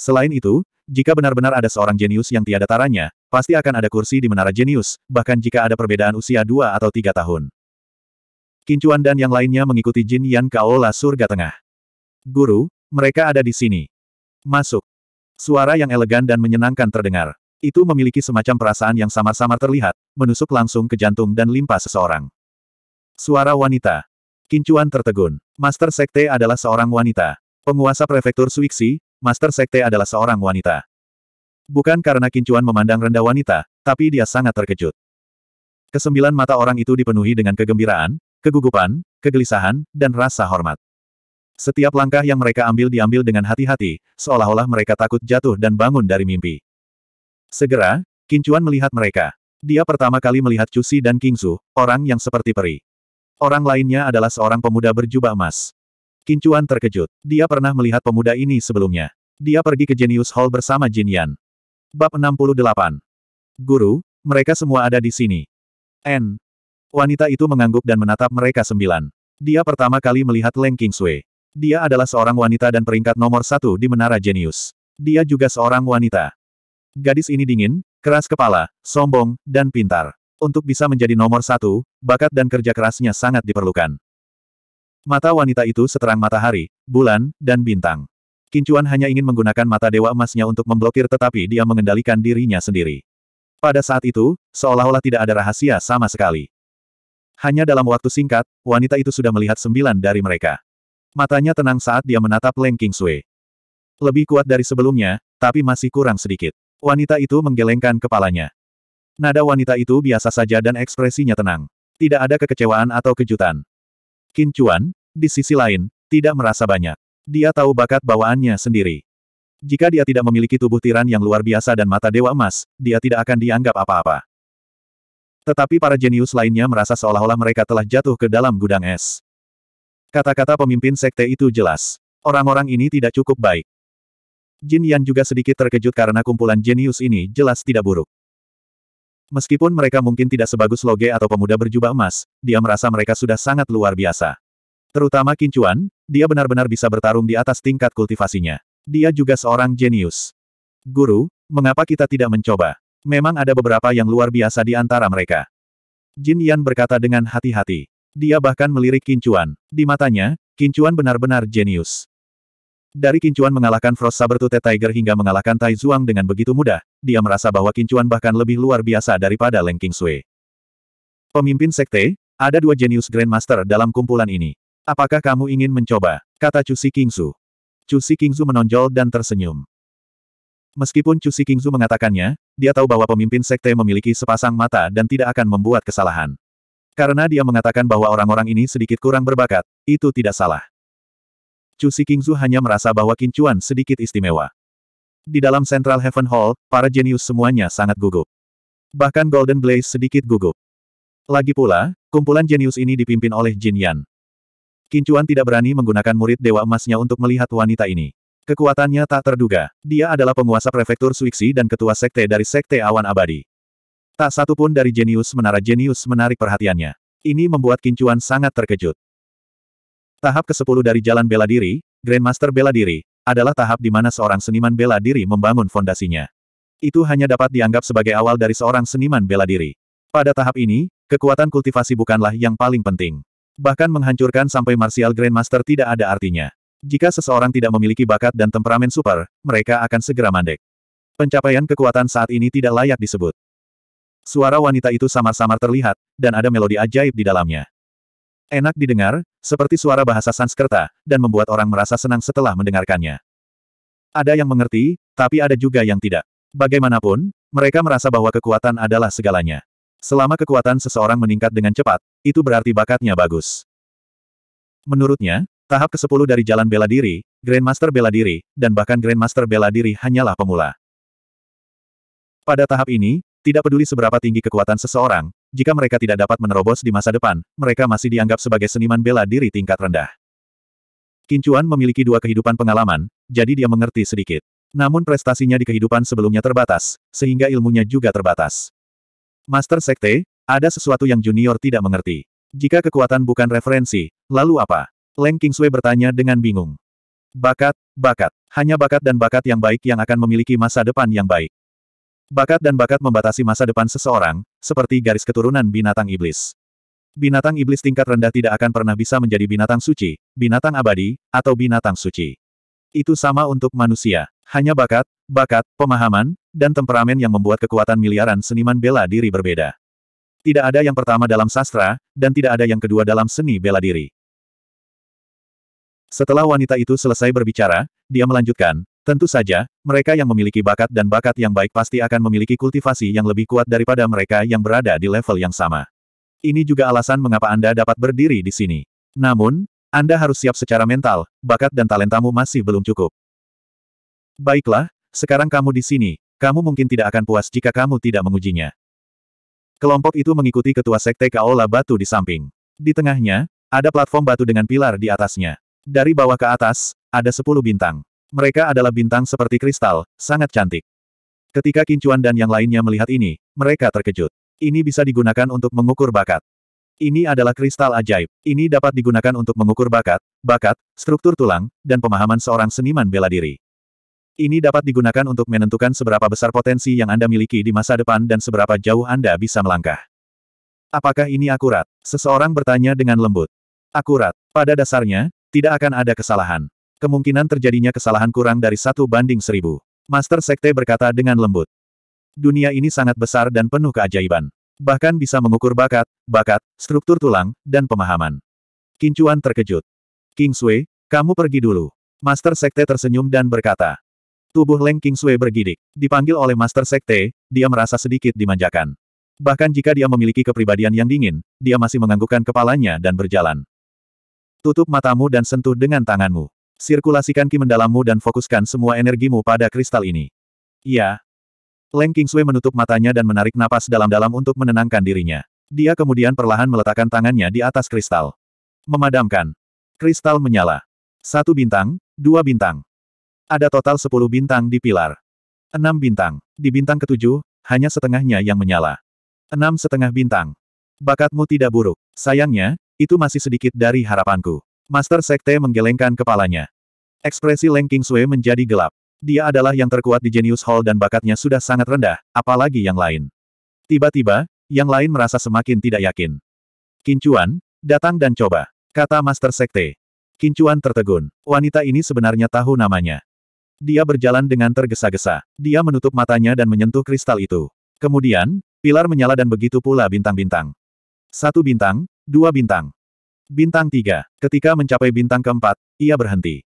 Speaker 1: Selain itu, jika benar-benar ada seorang jenius yang tiada taranya, pasti akan ada kursi di menara jenius, bahkan jika ada perbedaan usia dua atau tiga tahun. Kincuan dan yang lainnya mengikuti Jin Yan Kaola surga tengah. Guru, mereka ada di sini. Masuk. Suara yang elegan dan menyenangkan terdengar. Itu memiliki semacam perasaan yang samar-samar terlihat, menusuk langsung ke jantung dan limpa seseorang. Suara wanita. Kincuan tertegun. Master Sekte adalah seorang wanita. Penguasa prefektur Suiksi, Master Sekte adalah seorang wanita. Bukan karena Kincuan memandang rendah wanita, tapi dia sangat terkejut. Kesembilan mata orang itu dipenuhi dengan kegembiraan, kegugupan, kegelisahan, dan rasa hormat. Setiap langkah yang mereka ambil diambil dengan hati-hati, seolah-olah mereka takut jatuh dan bangun dari mimpi. Segera, Kincuan melihat mereka. Dia pertama kali melihat Cusi dan Kingsu, orang yang seperti peri. Orang lainnya adalah seorang pemuda berjubah emas. Kincuan terkejut. Dia pernah melihat pemuda ini sebelumnya. Dia pergi ke Genius Hall bersama Jin Yan. Bab 68. Guru, mereka semua ada di sini. N. Wanita itu mengangguk dan menatap mereka sembilan. Dia pertama kali melihat Leng Kingsway. Dia adalah seorang wanita dan peringkat nomor satu di Menara Genius. Dia juga seorang wanita. Gadis ini dingin, keras kepala, sombong, dan pintar. Untuk bisa menjadi nomor satu, bakat dan kerja kerasnya sangat diperlukan. Mata wanita itu seterang matahari, bulan, dan bintang. Kincuan hanya ingin menggunakan mata dewa emasnya untuk memblokir tetapi dia mengendalikan dirinya sendiri. Pada saat itu, seolah-olah tidak ada rahasia sama sekali. Hanya dalam waktu singkat, wanita itu sudah melihat sembilan dari mereka. Matanya tenang saat dia menatap Leng King Sui. Lebih kuat dari sebelumnya, tapi masih kurang sedikit. Wanita itu menggelengkan kepalanya. Nada wanita itu biasa saja dan ekspresinya tenang. Tidak ada kekecewaan atau kejutan. Qin Chuan, di sisi lain, tidak merasa banyak. Dia tahu bakat bawaannya sendiri. Jika dia tidak memiliki tubuh tiran yang luar biasa dan mata dewa emas, dia tidak akan dianggap apa-apa. Tetapi para jenius lainnya merasa seolah-olah mereka telah jatuh ke dalam gudang es. Kata-kata pemimpin sekte itu jelas. Orang-orang ini tidak cukup baik. Jin Yan juga sedikit terkejut karena kumpulan jenius ini jelas tidak buruk. Meskipun mereka mungkin tidak sebagus Loge atau pemuda berjubah emas, dia merasa mereka sudah sangat luar biasa. Terutama Kincuan, dia benar-benar bisa bertarung di atas tingkat kultivasinya. Dia juga seorang jenius. Guru, mengapa kita tidak mencoba? Memang ada beberapa yang luar biasa di antara mereka. Jin Yan berkata dengan hati-hati. Dia bahkan melirik Kincuan. Di matanya, Kincuan benar-benar jenius. Dari Kincuan mengalahkan Frost Sabertooth Tiger hingga mengalahkan Tai Zhuang dengan begitu mudah, dia merasa bahwa Kincuan bahkan lebih luar biasa daripada Leng King Sui. Pemimpin sekte, ada dua jenius Grandmaster dalam kumpulan ini. Apakah kamu ingin mencoba? Kata Cusi Kingsu. Cusi Kingsu menonjol dan tersenyum. Meskipun Cusi Kingsu mengatakannya, dia tahu bahwa pemimpin sekte memiliki sepasang mata dan tidak akan membuat kesalahan. Karena dia mengatakan bahwa orang-orang ini sedikit kurang berbakat, itu tidak salah. Chu Kingzu hanya merasa bahwa Kincuan sedikit istimewa. Di dalam Central Heaven Hall, para jenius semuanya sangat gugup. Bahkan Golden Blaze sedikit gugup. Lagi pula, kumpulan jenius ini dipimpin oleh Jin Yan. Kincuan tidak berani menggunakan murid Dewa Emasnya untuk melihat wanita ini. Kekuatannya tak terduga. Dia adalah penguasa prefektur Suiksi dan ketua sekte dari sekte Awan Abadi. Tak satu pun dari jenius menara jenius menarik perhatiannya. Ini membuat Kincuan sangat terkejut. Tahap ke-10 dari jalan bela diri, Grandmaster bela diri, adalah tahap di mana seorang seniman bela diri membangun fondasinya. Itu hanya dapat dianggap sebagai awal dari seorang seniman bela diri. Pada tahap ini, kekuatan kultivasi bukanlah yang paling penting. Bahkan menghancurkan sampai martial grandmaster tidak ada artinya. Jika seseorang tidak memiliki bakat dan temperamen super, mereka akan segera mandek. Pencapaian kekuatan saat ini tidak layak disebut. Suara wanita itu samar-samar terlihat, dan ada melodi ajaib di dalamnya. Enak didengar, seperti suara bahasa Sanskerta, dan membuat orang merasa senang setelah mendengarkannya. Ada yang mengerti, tapi ada juga yang tidak. Bagaimanapun, mereka merasa bahwa kekuatan adalah segalanya. Selama kekuatan seseorang meningkat dengan cepat, itu berarti bakatnya bagus. Menurutnya, tahap ke-10 dari jalan bela diri, Grandmaster bela diri, dan bahkan Grandmaster bela diri hanyalah pemula. Pada tahap ini, tidak peduli seberapa tinggi kekuatan seseorang, jika mereka tidak dapat menerobos di masa depan, mereka masih dianggap sebagai seniman bela diri tingkat rendah. Kincuan memiliki dua kehidupan pengalaman, jadi dia mengerti sedikit. Namun prestasinya di kehidupan sebelumnya terbatas, sehingga ilmunya juga terbatas. Master Sekte, ada sesuatu yang junior tidak mengerti. Jika kekuatan bukan referensi, lalu apa? Leng Kingsway bertanya dengan bingung. Bakat, bakat. Hanya bakat dan bakat yang baik yang akan memiliki masa depan yang baik. Bakat dan bakat membatasi masa depan seseorang, seperti garis keturunan binatang iblis. Binatang iblis tingkat rendah tidak akan pernah bisa menjadi binatang suci, binatang abadi, atau binatang suci. Itu sama untuk manusia. Hanya bakat, bakat, pemahaman, dan temperamen yang membuat kekuatan miliaran seniman bela diri berbeda. Tidak ada yang pertama dalam sastra, dan tidak ada yang kedua dalam seni bela diri. Setelah wanita itu selesai berbicara, dia melanjutkan, Tentu saja, mereka yang memiliki bakat dan bakat yang baik pasti akan memiliki kultivasi yang lebih kuat daripada mereka yang berada di level yang sama. Ini juga alasan mengapa Anda dapat berdiri di sini. Namun, Anda harus siap secara mental, bakat dan talentamu masih belum cukup. Baiklah, sekarang kamu di sini, kamu mungkin tidak akan puas jika kamu tidak mengujinya. Kelompok itu mengikuti ketua sekte Kaola Batu di samping. Di tengahnya, ada platform batu dengan pilar di atasnya. Dari bawah ke atas, ada sepuluh bintang. Mereka adalah bintang seperti kristal, sangat cantik. Ketika Kincuan dan yang lainnya melihat ini, mereka terkejut. Ini bisa digunakan untuk mengukur bakat. Ini adalah kristal ajaib. Ini dapat digunakan untuk mengukur bakat, bakat, struktur tulang, dan pemahaman seorang seniman bela diri. Ini dapat digunakan untuk menentukan seberapa besar potensi yang Anda miliki di masa depan dan seberapa jauh Anda bisa melangkah. Apakah ini akurat? Seseorang bertanya dengan lembut. Akurat. Pada dasarnya, tidak akan ada kesalahan. Kemungkinan terjadinya kesalahan kurang dari satu banding seribu. Master Sekte berkata dengan lembut. Dunia ini sangat besar dan penuh keajaiban. Bahkan bisa mengukur bakat, bakat, struktur tulang, dan pemahaman. Kincuan terkejut. King Sui, kamu pergi dulu. Master Sekte tersenyum dan berkata. Tubuh Leng King Sui bergidik. Dipanggil oleh Master Sekte, dia merasa sedikit dimanjakan. Bahkan jika dia memiliki kepribadian yang dingin, dia masih menganggukkan kepalanya dan berjalan. Tutup matamu dan sentuh dengan tanganmu. Sirkulasikan ki mendalammu dan fokuskan semua energimu pada kristal ini. Iya. Leng Kingsui menutup matanya dan menarik napas dalam-dalam untuk menenangkan dirinya. Dia kemudian perlahan meletakkan tangannya di atas kristal. Memadamkan. Kristal menyala. Satu bintang, dua bintang. Ada total sepuluh bintang di pilar. Enam bintang. Di bintang ketujuh, hanya setengahnya yang menyala. Enam setengah bintang. Bakatmu tidak buruk. Sayangnya, itu masih sedikit dari harapanku. Master Sekte menggelengkan kepalanya. Ekspresi Leng Sui menjadi gelap. Dia adalah yang terkuat di Genius Hall dan bakatnya sudah sangat rendah, apalagi yang lain. Tiba-tiba, yang lain merasa semakin tidak yakin. Kincuan, datang dan coba, kata Master Sekte. Kincuan tertegun. Wanita ini sebenarnya tahu namanya. Dia berjalan dengan tergesa-gesa. Dia menutup matanya dan menyentuh kristal itu. Kemudian, pilar menyala dan begitu pula bintang-bintang. Satu bintang, dua bintang. Bintang 3. Ketika mencapai bintang keempat, ia berhenti.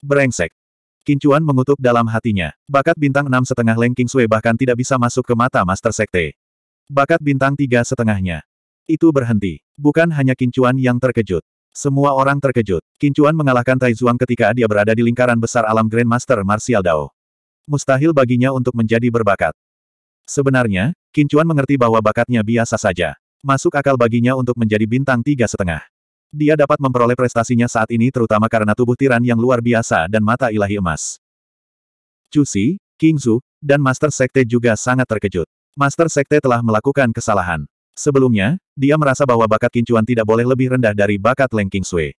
Speaker 1: Brengsek. Kincuan mengutuk dalam hatinya. Bakat bintang enam setengah Leng Sui bahkan tidak bisa masuk ke mata Master Sekte. Bakat bintang tiga setengahnya. Itu berhenti. Bukan hanya Kincuan yang terkejut. Semua orang terkejut. Kincuan mengalahkan Tai Zhuang ketika dia berada di lingkaran besar alam Grandmaster Martial Dao. Mustahil baginya untuk menjadi berbakat. Sebenarnya, Kincuan mengerti bahwa bakatnya biasa saja. Masuk akal baginya untuk menjadi bintang tiga setengah. Dia dapat memperoleh prestasinya saat ini terutama karena tubuh tiran yang luar biasa dan mata ilahi emas. Cusi, King Zhu, dan Master Sekte juga sangat terkejut. Master Sekte telah melakukan kesalahan. Sebelumnya, dia merasa bahwa bakat kincuan tidak boleh lebih rendah dari bakat Leng King Sui.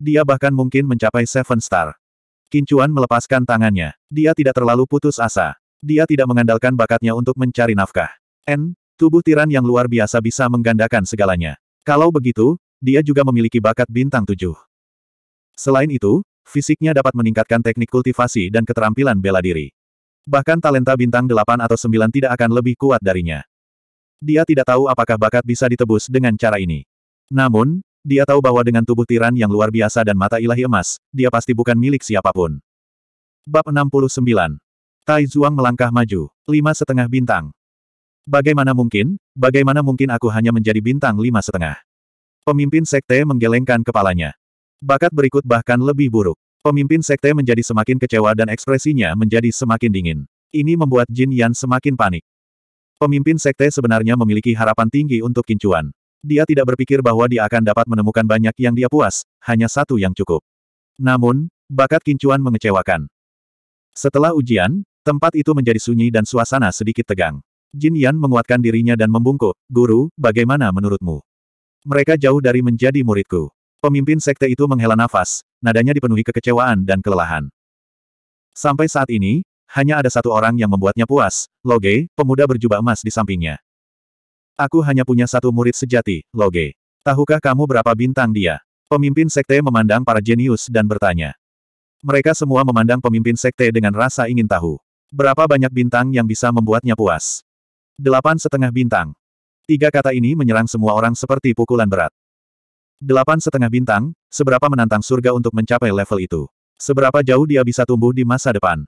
Speaker 1: Dia bahkan mungkin mencapai Seven Star. Kincuan melepaskan tangannya. Dia tidak terlalu putus asa. Dia tidak mengandalkan bakatnya untuk mencari nafkah. N, tubuh tiran yang luar biasa bisa menggandakan segalanya. Kalau begitu, dia juga memiliki bakat bintang tujuh. Selain itu, fisiknya dapat meningkatkan teknik kultivasi dan keterampilan bela diri. Bahkan talenta bintang delapan atau sembilan tidak akan lebih kuat darinya. Dia tidak tahu apakah bakat bisa ditebus dengan cara ini. Namun, dia tahu bahwa dengan tubuh tiran yang luar biasa dan mata ilahi emas, dia pasti bukan milik siapapun. Bab 69 Tai Zhuang melangkah maju. Lima setengah bintang. Bagaimana mungkin, bagaimana mungkin aku hanya menjadi bintang lima setengah? Pemimpin sekte menggelengkan kepalanya. Bakat berikut bahkan lebih buruk. Pemimpin sekte menjadi semakin kecewa dan ekspresinya menjadi semakin dingin. Ini membuat Jin Yan semakin panik. Pemimpin sekte sebenarnya memiliki harapan tinggi untuk kincuan. Dia tidak berpikir bahwa dia akan dapat menemukan banyak yang dia puas, hanya satu yang cukup. Namun, bakat kincuan mengecewakan. Setelah ujian, tempat itu menjadi sunyi dan suasana sedikit tegang. Jin Yan menguatkan dirinya dan membungkuk, Guru, bagaimana menurutmu? Mereka jauh dari menjadi muridku. Pemimpin sekte itu menghela nafas, nadanya dipenuhi kekecewaan dan kelelahan. Sampai saat ini, hanya ada satu orang yang membuatnya puas, Loge, pemuda berjubah emas di sampingnya. Aku hanya punya satu murid sejati, Loge. Tahukah kamu berapa bintang dia? Pemimpin sekte memandang para jenius dan bertanya. Mereka semua memandang pemimpin sekte dengan rasa ingin tahu. Berapa banyak bintang yang bisa membuatnya puas? Delapan setengah bintang. Tiga kata ini menyerang semua orang seperti pukulan berat. Delapan setengah bintang, seberapa menantang surga untuk mencapai level itu. Seberapa jauh dia bisa tumbuh di masa depan.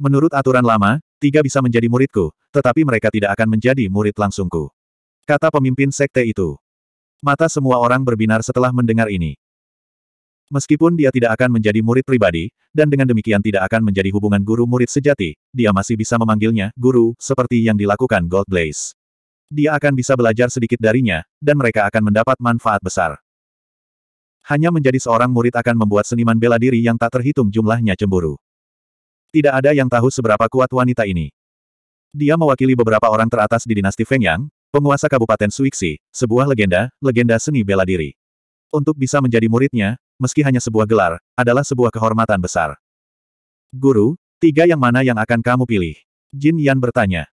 Speaker 1: Menurut aturan lama, tiga bisa menjadi muridku, tetapi mereka tidak akan menjadi murid langsungku. Kata pemimpin sekte itu. Mata semua orang berbinar setelah mendengar ini. Meskipun dia tidak akan menjadi murid pribadi, dan dengan demikian tidak akan menjadi hubungan guru-murid sejati, dia masih bisa memanggilnya guru, seperti yang dilakukan Gold Blaze dia akan bisa belajar sedikit darinya, dan mereka akan mendapat manfaat besar. Hanya menjadi seorang murid akan membuat seniman bela diri yang tak terhitung jumlahnya cemburu. Tidak ada yang tahu seberapa kuat wanita ini. Dia mewakili beberapa orang teratas di dinasti Feng Yang, penguasa Kabupaten Suiksi, sebuah legenda, legenda seni bela diri. Untuk bisa menjadi muridnya, meski hanya sebuah gelar, adalah sebuah kehormatan besar. Guru, tiga yang mana yang akan kamu pilih? Jin Yan bertanya.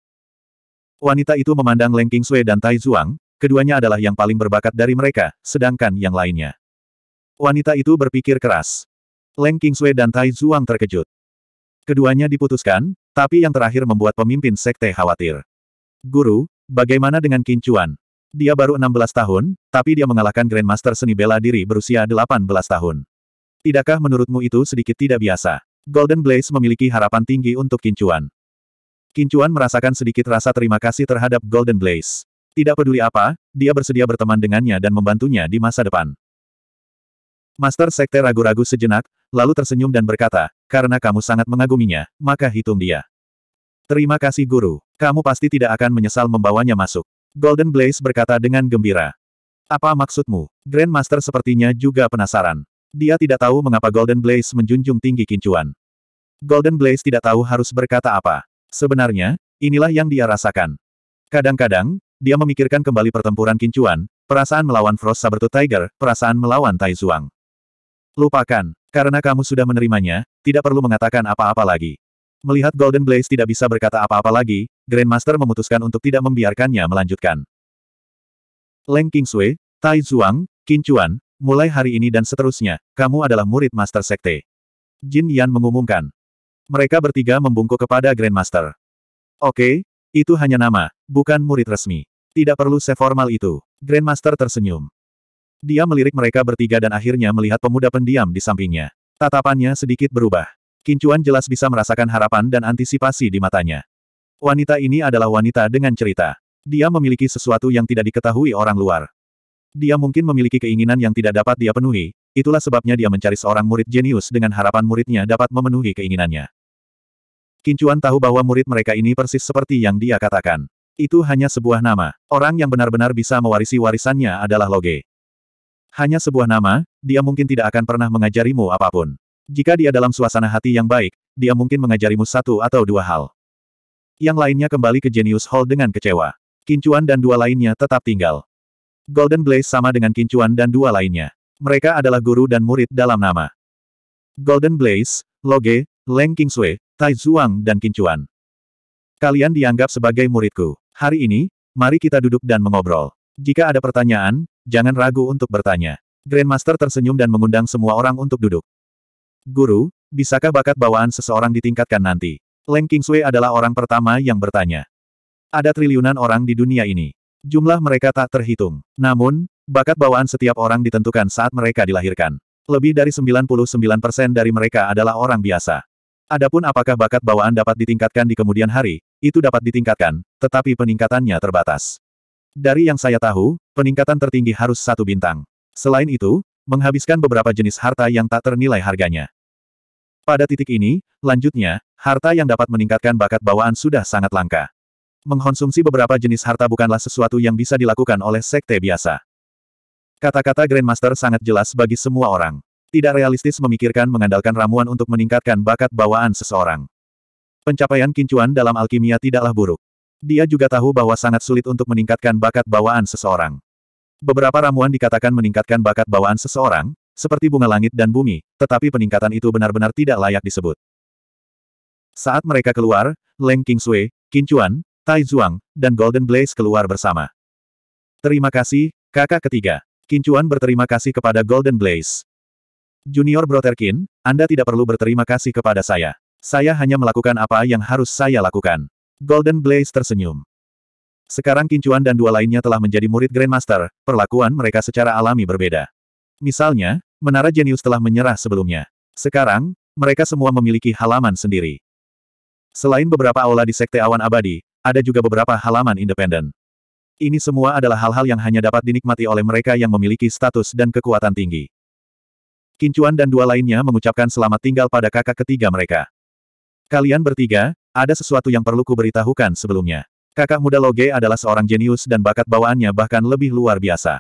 Speaker 1: Wanita itu memandang Leng Qingsui dan Tai Zhuang, keduanya adalah yang paling berbakat dari mereka, sedangkan yang lainnya. Wanita itu berpikir keras. Leng Qingsui dan Tai Zhuang terkejut. Keduanya diputuskan, tapi yang terakhir membuat pemimpin sekte khawatir. Guru, bagaimana dengan Kincuan? Dia baru 16 tahun, tapi dia mengalahkan Grandmaster seni bela diri berusia 18 tahun. Tidakkah menurutmu itu sedikit tidak biasa? Golden Blaze memiliki harapan tinggi untuk Kincuan. Kincuan merasakan sedikit rasa terima kasih terhadap Golden Blaze. Tidak peduli apa, dia bersedia berteman dengannya dan membantunya di masa depan. Master Sekte ragu-ragu sejenak, lalu tersenyum dan berkata, karena kamu sangat mengaguminya, maka hitung dia. Terima kasih guru, kamu pasti tidak akan menyesal membawanya masuk. Golden Blaze berkata dengan gembira. Apa maksudmu? Grand Master? sepertinya juga penasaran. Dia tidak tahu mengapa Golden Blaze menjunjung tinggi kincuan. Golden Blaze tidak tahu harus berkata apa. Sebenarnya, inilah yang dia rasakan. Kadang-kadang, dia memikirkan kembali pertempuran kincuan, perasaan melawan Frost Sabertooth Tiger, perasaan melawan Tai Zhuang. Lupakan, karena kamu sudah menerimanya, tidak perlu mengatakan apa-apa lagi. Melihat Golden Blaze tidak bisa berkata apa-apa lagi, Grandmaster memutuskan untuk tidak membiarkannya melanjutkan. Leng Sui, Tai Zhuang, Kincuan, mulai hari ini dan seterusnya, kamu adalah murid Master Sekte. Jin Yan mengumumkan. Mereka bertiga membungkuk kepada Grandmaster. Oke, itu hanya nama, bukan murid resmi. Tidak perlu seformal itu. Grandmaster tersenyum. Dia melirik mereka bertiga dan akhirnya melihat pemuda pendiam di sampingnya. Tatapannya sedikit berubah. Kincuan jelas bisa merasakan harapan dan antisipasi di matanya. Wanita ini adalah wanita dengan cerita. Dia memiliki sesuatu yang tidak diketahui orang luar. Dia mungkin memiliki keinginan yang tidak dapat dia penuhi, Itulah sebabnya dia mencari seorang murid jenius dengan harapan muridnya dapat memenuhi keinginannya. Kincuan tahu bahwa murid mereka ini persis seperti yang dia katakan. Itu hanya sebuah nama. Orang yang benar-benar bisa mewarisi warisannya adalah Loge. Hanya sebuah nama, dia mungkin tidak akan pernah mengajarimu apapun. Jika dia dalam suasana hati yang baik, dia mungkin mengajarimu satu atau dua hal. Yang lainnya kembali ke Genius Hall dengan kecewa. Kincuan dan dua lainnya tetap tinggal. Golden Blaze sama dengan Kincuan dan dua lainnya. Mereka adalah guru dan murid dalam nama. Golden Blaze, Loge, Leng Kingsue, Tai Zhuang dan Kincuan. Kalian dianggap sebagai muridku. Hari ini, mari kita duduk dan mengobrol. Jika ada pertanyaan, jangan ragu untuk bertanya. Grandmaster tersenyum dan mengundang semua orang untuk duduk. Guru, bisakah bakat bawaan seseorang ditingkatkan nanti? Leng Kingsue adalah orang pertama yang bertanya. Ada triliunan orang di dunia ini. Jumlah mereka tak terhitung. Namun, Bakat bawaan setiap orang ditentukan saat mereka dilahirkan. Lebih dari 99% dari mereka adalah orang biasa. Adapun apakah bakat bawaan dapat ditingkatkan di kemudian hari, itu dapat ditingkatkan, tetapi peningkatannya terbatas. Dari yang saya tahu, peningkatan tertinggi harus satu bintang. Selain itu, menghabiskan beberapa jenis harta yang tak ternilai harganya. Pada titik ini, lanjutnya, harta yang dapat meningkatkan bakat bawaan sudah sangat langka. Mengkonsumsi beberapa jenis harta bukanlah sesuatu yang bisa dilakukan oleh sekte biasa. Kata-kata Grandmaster sangat jelas bagi semua orang. Tidak realistis memikirkan mengandalkan ramuan untuk meningkatkan bakat bawaan seseorang. Pencapaian kincuan dalam alkimia tidaklah buruk. Dia juga tahu bahwa sangat sulit untuk meningkatkan bakat bawaan seseorang. Beberapa ramuan dikatakan meningkatkan bakat bawaan seseorang, seperti bunga langit dan bumi, tetapi peningkatan itu benar-benar tidak layak disebut. Saat mereka keluar, Leng Kingsui, Kincuan, Tai Zhuang, dan Golden Blaze keluar bersama. Terima kasih, kakak ketiga. Kincuan berterima kasih kepada Golden Blaze. Junior Brotherkin, Anda tidak perlu berterima kasih kepada saya. Saya hanya melakukan apa yang harus saya lakukan. Golden Blaze tersenyum. Sekarang Kincuan dan dua lainnya telah menjadi murid Grandmaster, perlakuan mereka secara alami berbeda. Misalnya, Menara Jenius telah menyerah sebelumnya. Sekarang, mereka semua memiliki halaman sendiri. Selain beberapa aula di Sekte Awan Abadi, ada juga beberapa halaman independen. Ini semua adalah hal-hal yang hanya dapat dinikmati oleh mereka yang memiliki status dan kekuatan tinggi. Kincuan dan dua lainnya mengucapkan selamat tinggal pada kakak ketiga mereka. Kalian bertiga, ada sesuatu yang perlu kuberitahukan sebelumnya. Kakak muda Loge adalah seorang jenius dan bakat bawaannya bahkan lebih luar biasa.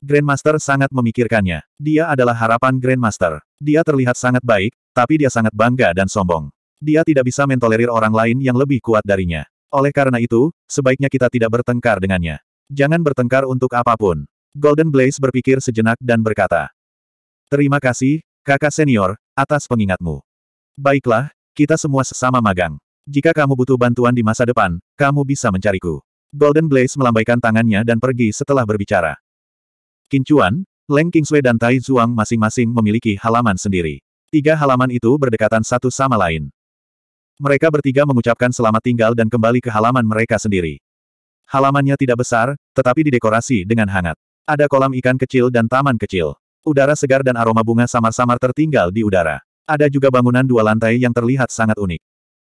Speaker 1: Grandmaster sangat memikirkannya. Dia adalah harapan Grandmaster. Dia terlihat sangat baik, tapi dia sangat bangga dan sombong. Dia tidak bisa mentolerir orang lain yang lebih kuat darinya. Oleh karena itu, sebaiknya kita tidak bertengkar dengannya. Jangan bertengkar untuk apapun. Golden Blaze berpikir sejenak dan berkata. Terima kasih, kakak senior, atas pengingatmu. Baiklah, kita semua sesama magang. Jika kamu butuh bantuan di masa depan, kamu bisa mencariku. Golden Blaze melambaikan tangannya dan pergi setelah berbicara. Kincuan, Leng Kingsway dan Tai Zhuang masing-masing memiliki halaman sendiri. Tiga halaman itu berdekatan satu sama lain. Mereka bertiga mengucapkan selamat tinggal dan kembali ke halaman mereka sendiri. Halamannya tidak besar, tetapi didekorasi dengan hangat. Ada kolam ikan kecil dan taman kecil. Udara segar dan aroma bunga samar-samar tertinggal di udara. Ada juga bangunan dua lantai yang terlihat sangat unik.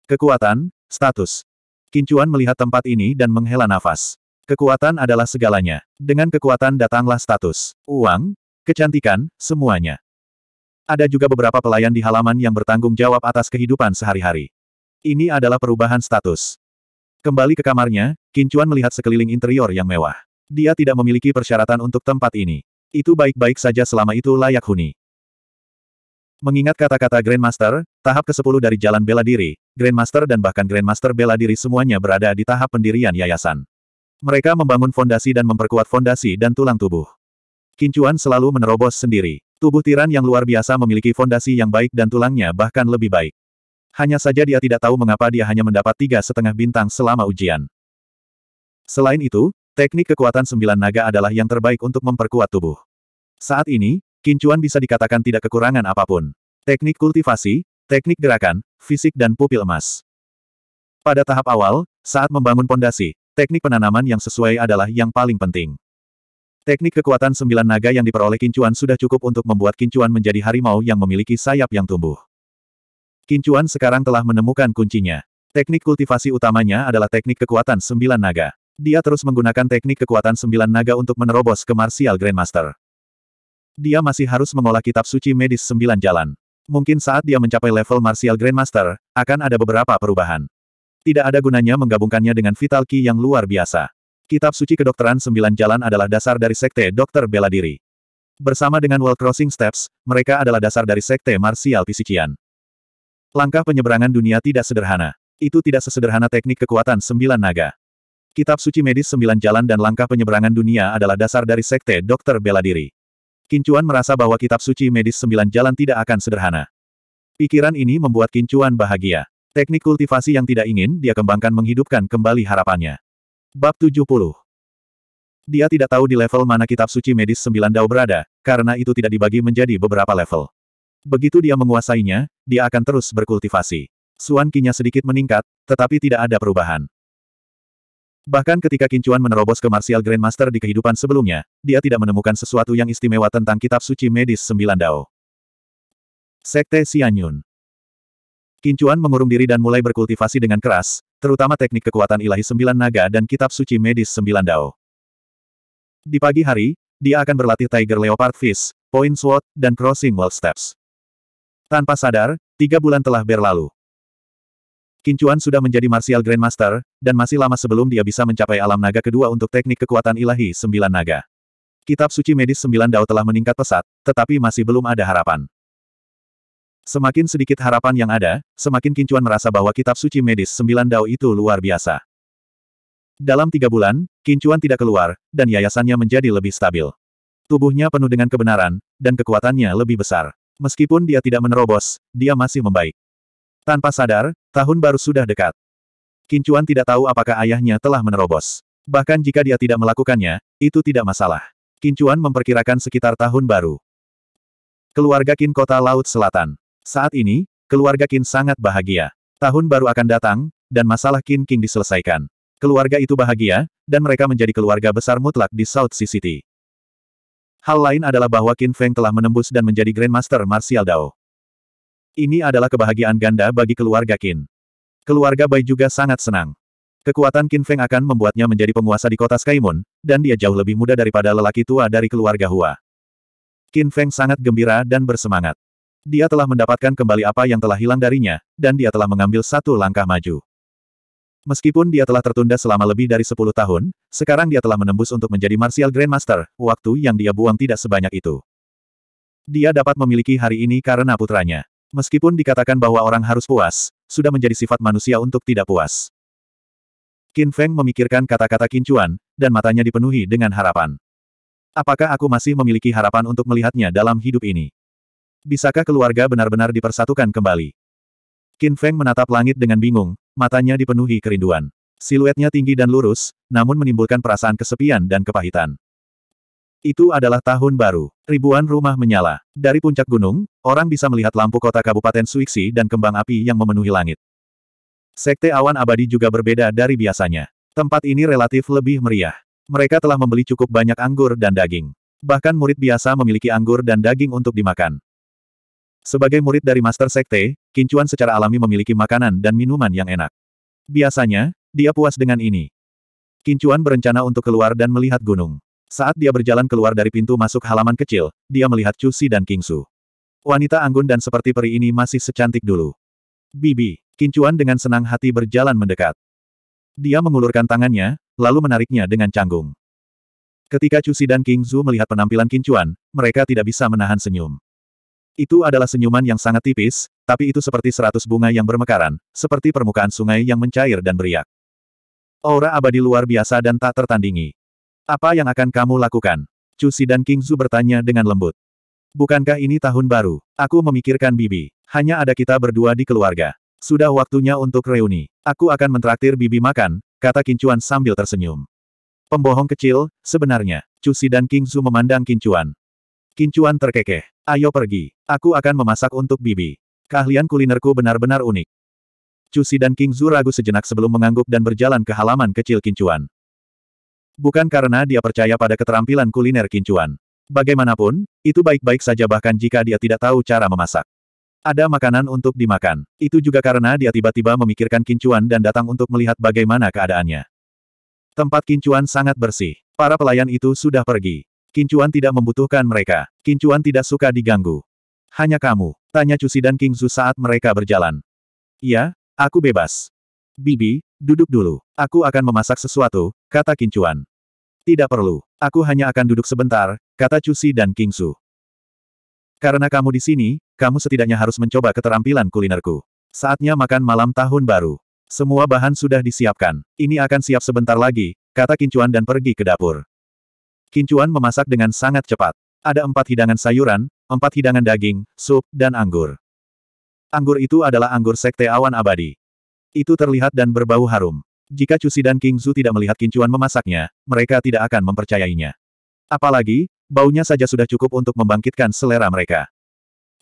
Speaker 1: Kekuatan, status. Kincuan melihat tempat ini dan menghela nafas. Kekuatan adalah segalanya. Dengan kekuatan datanglah status, uang, kecantikan, semuanya. Ada juga beberapa pelayan di halaman yang bertanggung jawab atas kehidupan sehari-hari. Ini adalah perubahan status. Kembali ke kamarnya, Kincuan melihat sekeliling interior yang mewah. Dia tidak memiliki persyaratan untuk tempat ini. Itu baik-baik saja selama itu layak huni. Mengingat kata-kata Grandmaster, tahap ke-10 dari jalan bela diri, Grandmaster dan bahkan Grandmaster bela diri semuanya berada di tahap pendirian yayasan. Mereka membangun fondasi dan memperkuat fondasi dan tulang tubuh. Kincuan selalu menerobos sendiri. Tubuh tiran yang luar biasa memiliki fondasi yang baik dan tulangnya bahkan lebih baik hanya saja dia tidak tahu mengapa dia hanya mendapat tiga setengah bintang selama ujian. Selain itu, teknik kekuatan sembilan naga adalah yang terbaik untuk memperkuat tubuh. Saat ini, Kincuan bisa dikatakan tidak kekurangan apapun. Teknik kultivasi, teknik gerakan, fisik dan pupil emas. Pada tahap awal, saat membangun pondasi, teknik penanaman yang sesuai adalah yang paling penting. Teknik kekuatan sembilan naga yang diperoleh Kincuan sudah cukup untuk membuat Kincuan menjadi harimau yang memiliki sayap yang tumbuh. Kincuan sekarang telah menemukan kuncinya. Teknik kultivasi utamanya adalah teknik kekuatan sembilan naga. Dia terus menggunakan teknik kekuatan sembilan naga untuk menerobos ke Martial Grandmaster. Dia masih harus mengolah kitab suci medis sembilan jalan. Mungkin saat dia mencapai level Martial Grandmaster, akan ada beberapa perubahan. Tidak ada gunanya menggabungkannya dengan Vital Ki yang luar biasa. Kitab suci kedokteran sembilan jalan adalah dasar dari sekte dokter bela diri. Bersama dengan World Crossing Steps, mereka adalah dasar dari sekte Martial Pisician. Langkah penyeberangan dunia tidak sederhana. Itu tidak sesederhana teknik kekuatan sembilan naga. Kitab suci medis sembilan jalan dan langkah penyeberangan dunia adalah dasar dari sekte dokter bela diri. Kincuan merasa bahwa kitab suci medis sembilan jalan tidak akan sederhana. Pikiran ini membuat Kincuan bahagia. Teknik kultivasi yang tidak ingin dia kembangkan menghidupkan kembali harapannya. Bab 70 dia tidak tahu di level mana kitab suci medis sembilan dao berada, karena itu tidak dibagi menjadi beberapa level. Begitu dia menguasainya, dia akan terus berkultivasi. Suan Kinya sedikit meningkat, tetapi tidak ada perubahan. Bahkan ketika Kincuan menerobos ke Martial Grandmaster di kehidupan sebelumnya, dia tidak menemukan sesuatu yang istimewa tentang kitab suci medis sembilan dao. Sekte Xianyun Kincuan mengurung diri dan mulai berkultivasi dengan keras, terutama teknik kekuatan ilahi sembilan naga dan kitab suci medis sembilan dao. Di pagi hari, dia akan berlatih Tiger Leopard Fish, Point Sword, dan Crossing Wall Steps. Tanpa sadar, tiga bulan telah berlalu. Kincuan sudah menjadi Martial Grandmaster, dan masih lama sebelum dia bisa mencapai alam naga kedua untuk teknik kekuatan ilahi sembilan naga. Kitab suci medis sembilan dao telah meningkat pesat, tetapi masih belum ada harapan. Semakin sedikit harapan yang ada, semakin Kincuan merasa bahwa kitab suci medis sembilan dao itu luar biasa. Dalam tiga bulan, Kincuan tidak keluar, dan yayasannya menjadi lebih stabil. Tubuhnya penuh dengan kebenaran, dan kekuatannya lebih besar. Meskipun dia tidak menerobos, dia masih membaik. Tanpa sadar, tahun baru sudah dekat. Kincuan tidak tahu apakah ayahnya telah menerobos. Bahkan jika dia tidak melakukannya, itu tidak masalah. Kincuan memperkirakan sekitar tahun baru. Keluarga Kin Kota Laut Selatan. Saat ini, keluarga Kin sangat bahagia. Tahun baru akan datang, dan masalah Kin King diselesaikan. Keluarga itu bahagia, dan mereka menjadi keluarga besar mutlak di South City. Hal lain adalah bahwa Qin Feng telah menembus dan menjadi Grandmaster Martial Dao. Ini adalah kebahagiaan ganda bagi keluarga Qin. Keluarga Bai juga sangat senang. Kekuatan Qin Feng akan membuatnya menjadi penguasa di kota Skymoon, dan dia jauh lebih muda daripada lelaki tua dari keluarga Hua. Qin Feng sangat gembira dan bersemangat. Dia telah mendapatkan kembali apa yang telah hilang darinya, dan dia telah mengambil satu langkah maju. Meskipun dia telah tertunda selama lebih dari 10 tahun, sekarang dia telah menembus untuk menjadi Martial Grandmaster, waktu yang dia buang tidak sebanyak itu. Dia dapat memiliki hari ini karena putranya. Meskipun dikatakan bahwa orang harus puas, sudah menjadi sifat manusia untuk tidak puas. Qin Feng memikirkan kata-kata Qin Chuan, dan matanya dipenuhi dengan harapan. Apakah aku masih memiliki harapan untuk melihatnya dalam hidup ini? Bisakah keluarga benar-benar dipersatukan kembali? Qin Feng menatap langit dengan bingung, matanya dipenuhi kerinduan. Siluetnya tinggi dan lurus, namun menimbulkan perasaan kesepian dan kepahitan. Itu adalah tahun baru. Ribuan rumah menyala. Dari puncak gunung, orang bisa melihat lampu kota Kabupaten Suiksi dan kembang api yang memenuhi langit. Sekte awan abadi juga berbeda dari biasanya. Tempat ini relatif lebih meriah. Mereka telah membeli cukup banyak anggur dan daging. Bahkan murid biasa memiliki anggur dan daging untuk dimakan. Sebagai murid dari Master Sekte, Kincuan secara alami memiliki makanan dan minuman yang enak. Biasanya, dia puas dengan ini. Kincuan berencana untuk keluar dan melihat gunung. Saat dia berjalan keluar dari pintu masuk halaman kecil, dia melihat Cusi dan Kingsu. Wanita anggun dan seperti peri ini masih secantik dulu. Bibi, Kincuan dengan senang hati berjalan mendekat. Dia mengulurkan tangannya, lalu menariknya dengan canggung. Ketika Cusi dan King melihat penampilan Kincuan, mereka tidak bisa menahan senyum. Itu adalah senyuman yang sangat tipis, tapi itu seperti seratus bunga yang bermekaran, seperti permukaan sungai yang mencair dan beriak. Aura abadi luar biasa dan tak tertandingi. Apa yang akan kamu lakukan? Cusi dan King Zu bertanya dengan lembut. Bukankah ini tahun baru? Aku memikirkan Bibi. Hanya ada kita berdua di keluarga. Sudah waktunya untuk reuni. Aku akan mentraktir Bibi makan, kata Kincuan sambil tersenyum. Pembohong kecil, sebenarnya. Cusi dan King Zu memandang Kincuan. Kincuan terkekeh. Ayo pergi. Aku akan memasak untuk Bibi. Keahlian kulinerku benar-benar unik. Cusi dan King Zu ragu sejenak sebelum mengangguk dan berjalan ke halaman kecil Kincuan. Bukan karena dia percaya pada keterampilan kuliner Kincuan. Bagaimanapun, itu baik-baik saja bahkan jika dia tidak tahu cara memasak. Ada makanan untuk dimakan. Itu juga karena dia tiba-tiba memikirkan Kincuan dan datang untuk melihat bagaimana keadaannya. Tempat Kincuan sangat bersih. Para pelayan itu sudah pergi. Kincuan tidak membutuhkan mereka. Kincuan tidak suka diganggu. Hanya kamu, tanya Cusi dan King saat mereka berjalan. Iya, aku bebas. Bibi, duduk dulu. Aku akan memasak sesuatu, kata Kincuan. Tidak perlu. Aku hanya akan duduk sebentar, kata Cusi dan King Su. Karena kamu di sini, kamu setidaknya harus mencoba keterampilan kulinerku. Saatnya makan malam tahun baru. Semua bahan sudah disiapkan. Ini akan siap sebentar lagi, kata Kincuan dan pergi ke dapur. Kincuan memasak dengan sangat cepat. Ada empat hidangan sayuran, empat hidangan daging, sup, dan anggur. Anggur itu adalah anggur sekte awan abadi. Itu terlihat dan berbau harum. Jika Cusi dan King Zhu tidak melihat Kincuan memasaknya, mereka tidak akan mempercayainya. Apalagi, baunya saja sudah cukup untuk membangkitkan selera mereka.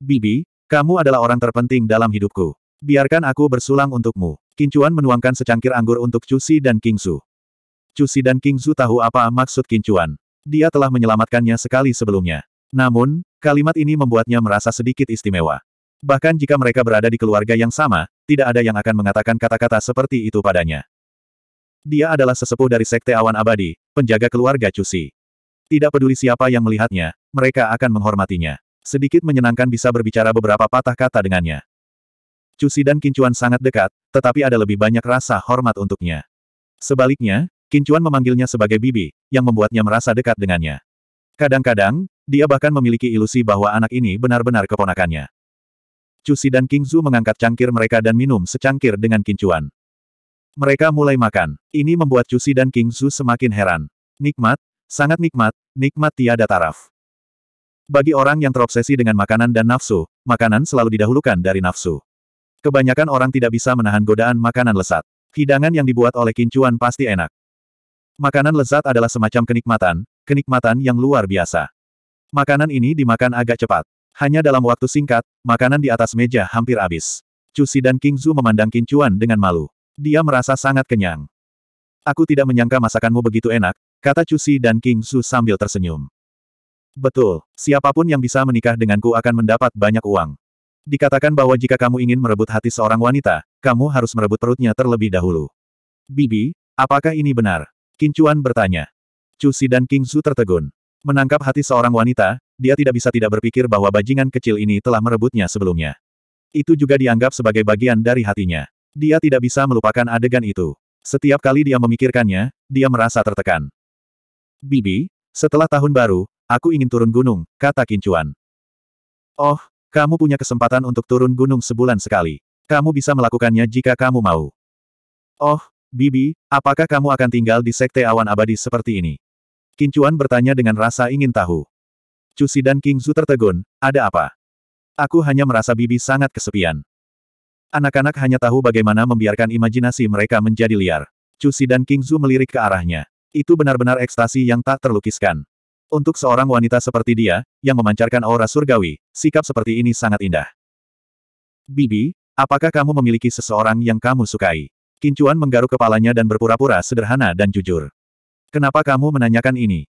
Speaker 1: Bibi, kamu adalah orang terpenting dalam hidupku. Biarkan aku bersulang untukmu. Kincuan menuangkan secangkir anggur untuk Cusi dan King Zhu. Cusi dan King Zhu tahu apa maksud Kincuan. Dia telah menyelamatkannya sekali sebelumnya. Namun, kalimat ini membuatnya merasa sedikit istimewa. Bahkan jika mereka berada di keluarga yang sama, tidak ada yang akan mengatakan kata-kata seperti itu padanya. Dia adalah sesepuh dari Sekte Awan Abadi, penjaga keluarga Cusi. Tidak peduli siapa yang melihatnya, mereka akan menghormatinya. Sedikit menyenangkan bisa berbicara beberapa patah kata dengannya. Cusi dan Kincuan sangat dekat, tetapi ada lebih banyak rasa hormat untuknya. Sebaliknya, Kincuan memanggilnya sebagai Bibi, yang membuatnya merasa dekat dengannya. Kadang-kadang, dia bahkan memiliki ilusi bahwa anak ini benar-benar keponakannya. Cusi dan King Zhu mengangkat cangkir mereka dan minum secangkir dengan kincuan. Mereka mulai makan. Ini membuat Cusi dan King Zhu semakin heran. Nikmat, sangat nikmat, nikmat tiada taraf. Bagi orang yang terobsesi dengan makanan dan nafsu, makanan selalu didahulukan dari nafsu. Kebanyakan orang tidak bisa menahan godaan makanan lesat. Hidangan yang dibuat oleh kincuan pasti enak. Makanan lezat adalah semacam kenikmatan, kenikmatan yang luar biasa. Makanan ini dimakan agak cepat. Hanya dalam waktu singkat, makanan di atas meja hampir habis. Cusi dan King Zu memandang Kincuan dengan malu. Dia merasa sangat kenyang. Aku tidak menyangka masakanmu begitu enak, kata Cusi dan King Zu sambil tersenyum. Betul, siapapun yang bisa menikah denganku akan mendapat banyak uang. Dikatakan bahwa jika kamu ingin merebut hati seorang wanita, kamu harus merebut perutnya terlebih dahulu. Bibi, apakah ini benar? Kincuan bertanya. Cusi dan King Su tertegun. Menangkap hati seorang wanita, dia tidak bisa tidak berpikir bahwa bajingan kecil ini telah merebutnya sebelumnya. Itu juga dianggap sebagai bagian dari hatinya. Dia tidak bisa melupakan adegan itu. Setiap kali dia memikirkannya, dia merasa tertekan. Bibi, setelah tahun baru, aku ingin turun gunung, kata Kincuan. Oh, kamu punya kesempatan untuk turun gunung sebulan sekali. Kamu bisa melakukannya jika kamu mau. Oh, Bibi, apakah kamu akan tinggal di sekte awan abadi seperti ini? Kincuan bertanya dengan rasa ingin tahu. Cusi dan King Zu tertegun, ada apa? Aku hanya merasa Bibi sangat kesepian. Anak-anak hanya tahu bagaimana membiarkan imajinasi mereka menjadi liar. Cusi dan King Zu melirik ke arahnya. Itu benar-benar ekstasi yang tak terlukiskan. Untuk seorang wanita seperti dia, yang memancarkan aura surgawi, sikap seperti ini sangat indah. Bibi, apakah kamu memiliki seseorang yang kamu sukai? Kincuan menggaruk kepalanya dan berpura-pura sederhana dan jujur. Kenapa kamu menanyakan ini?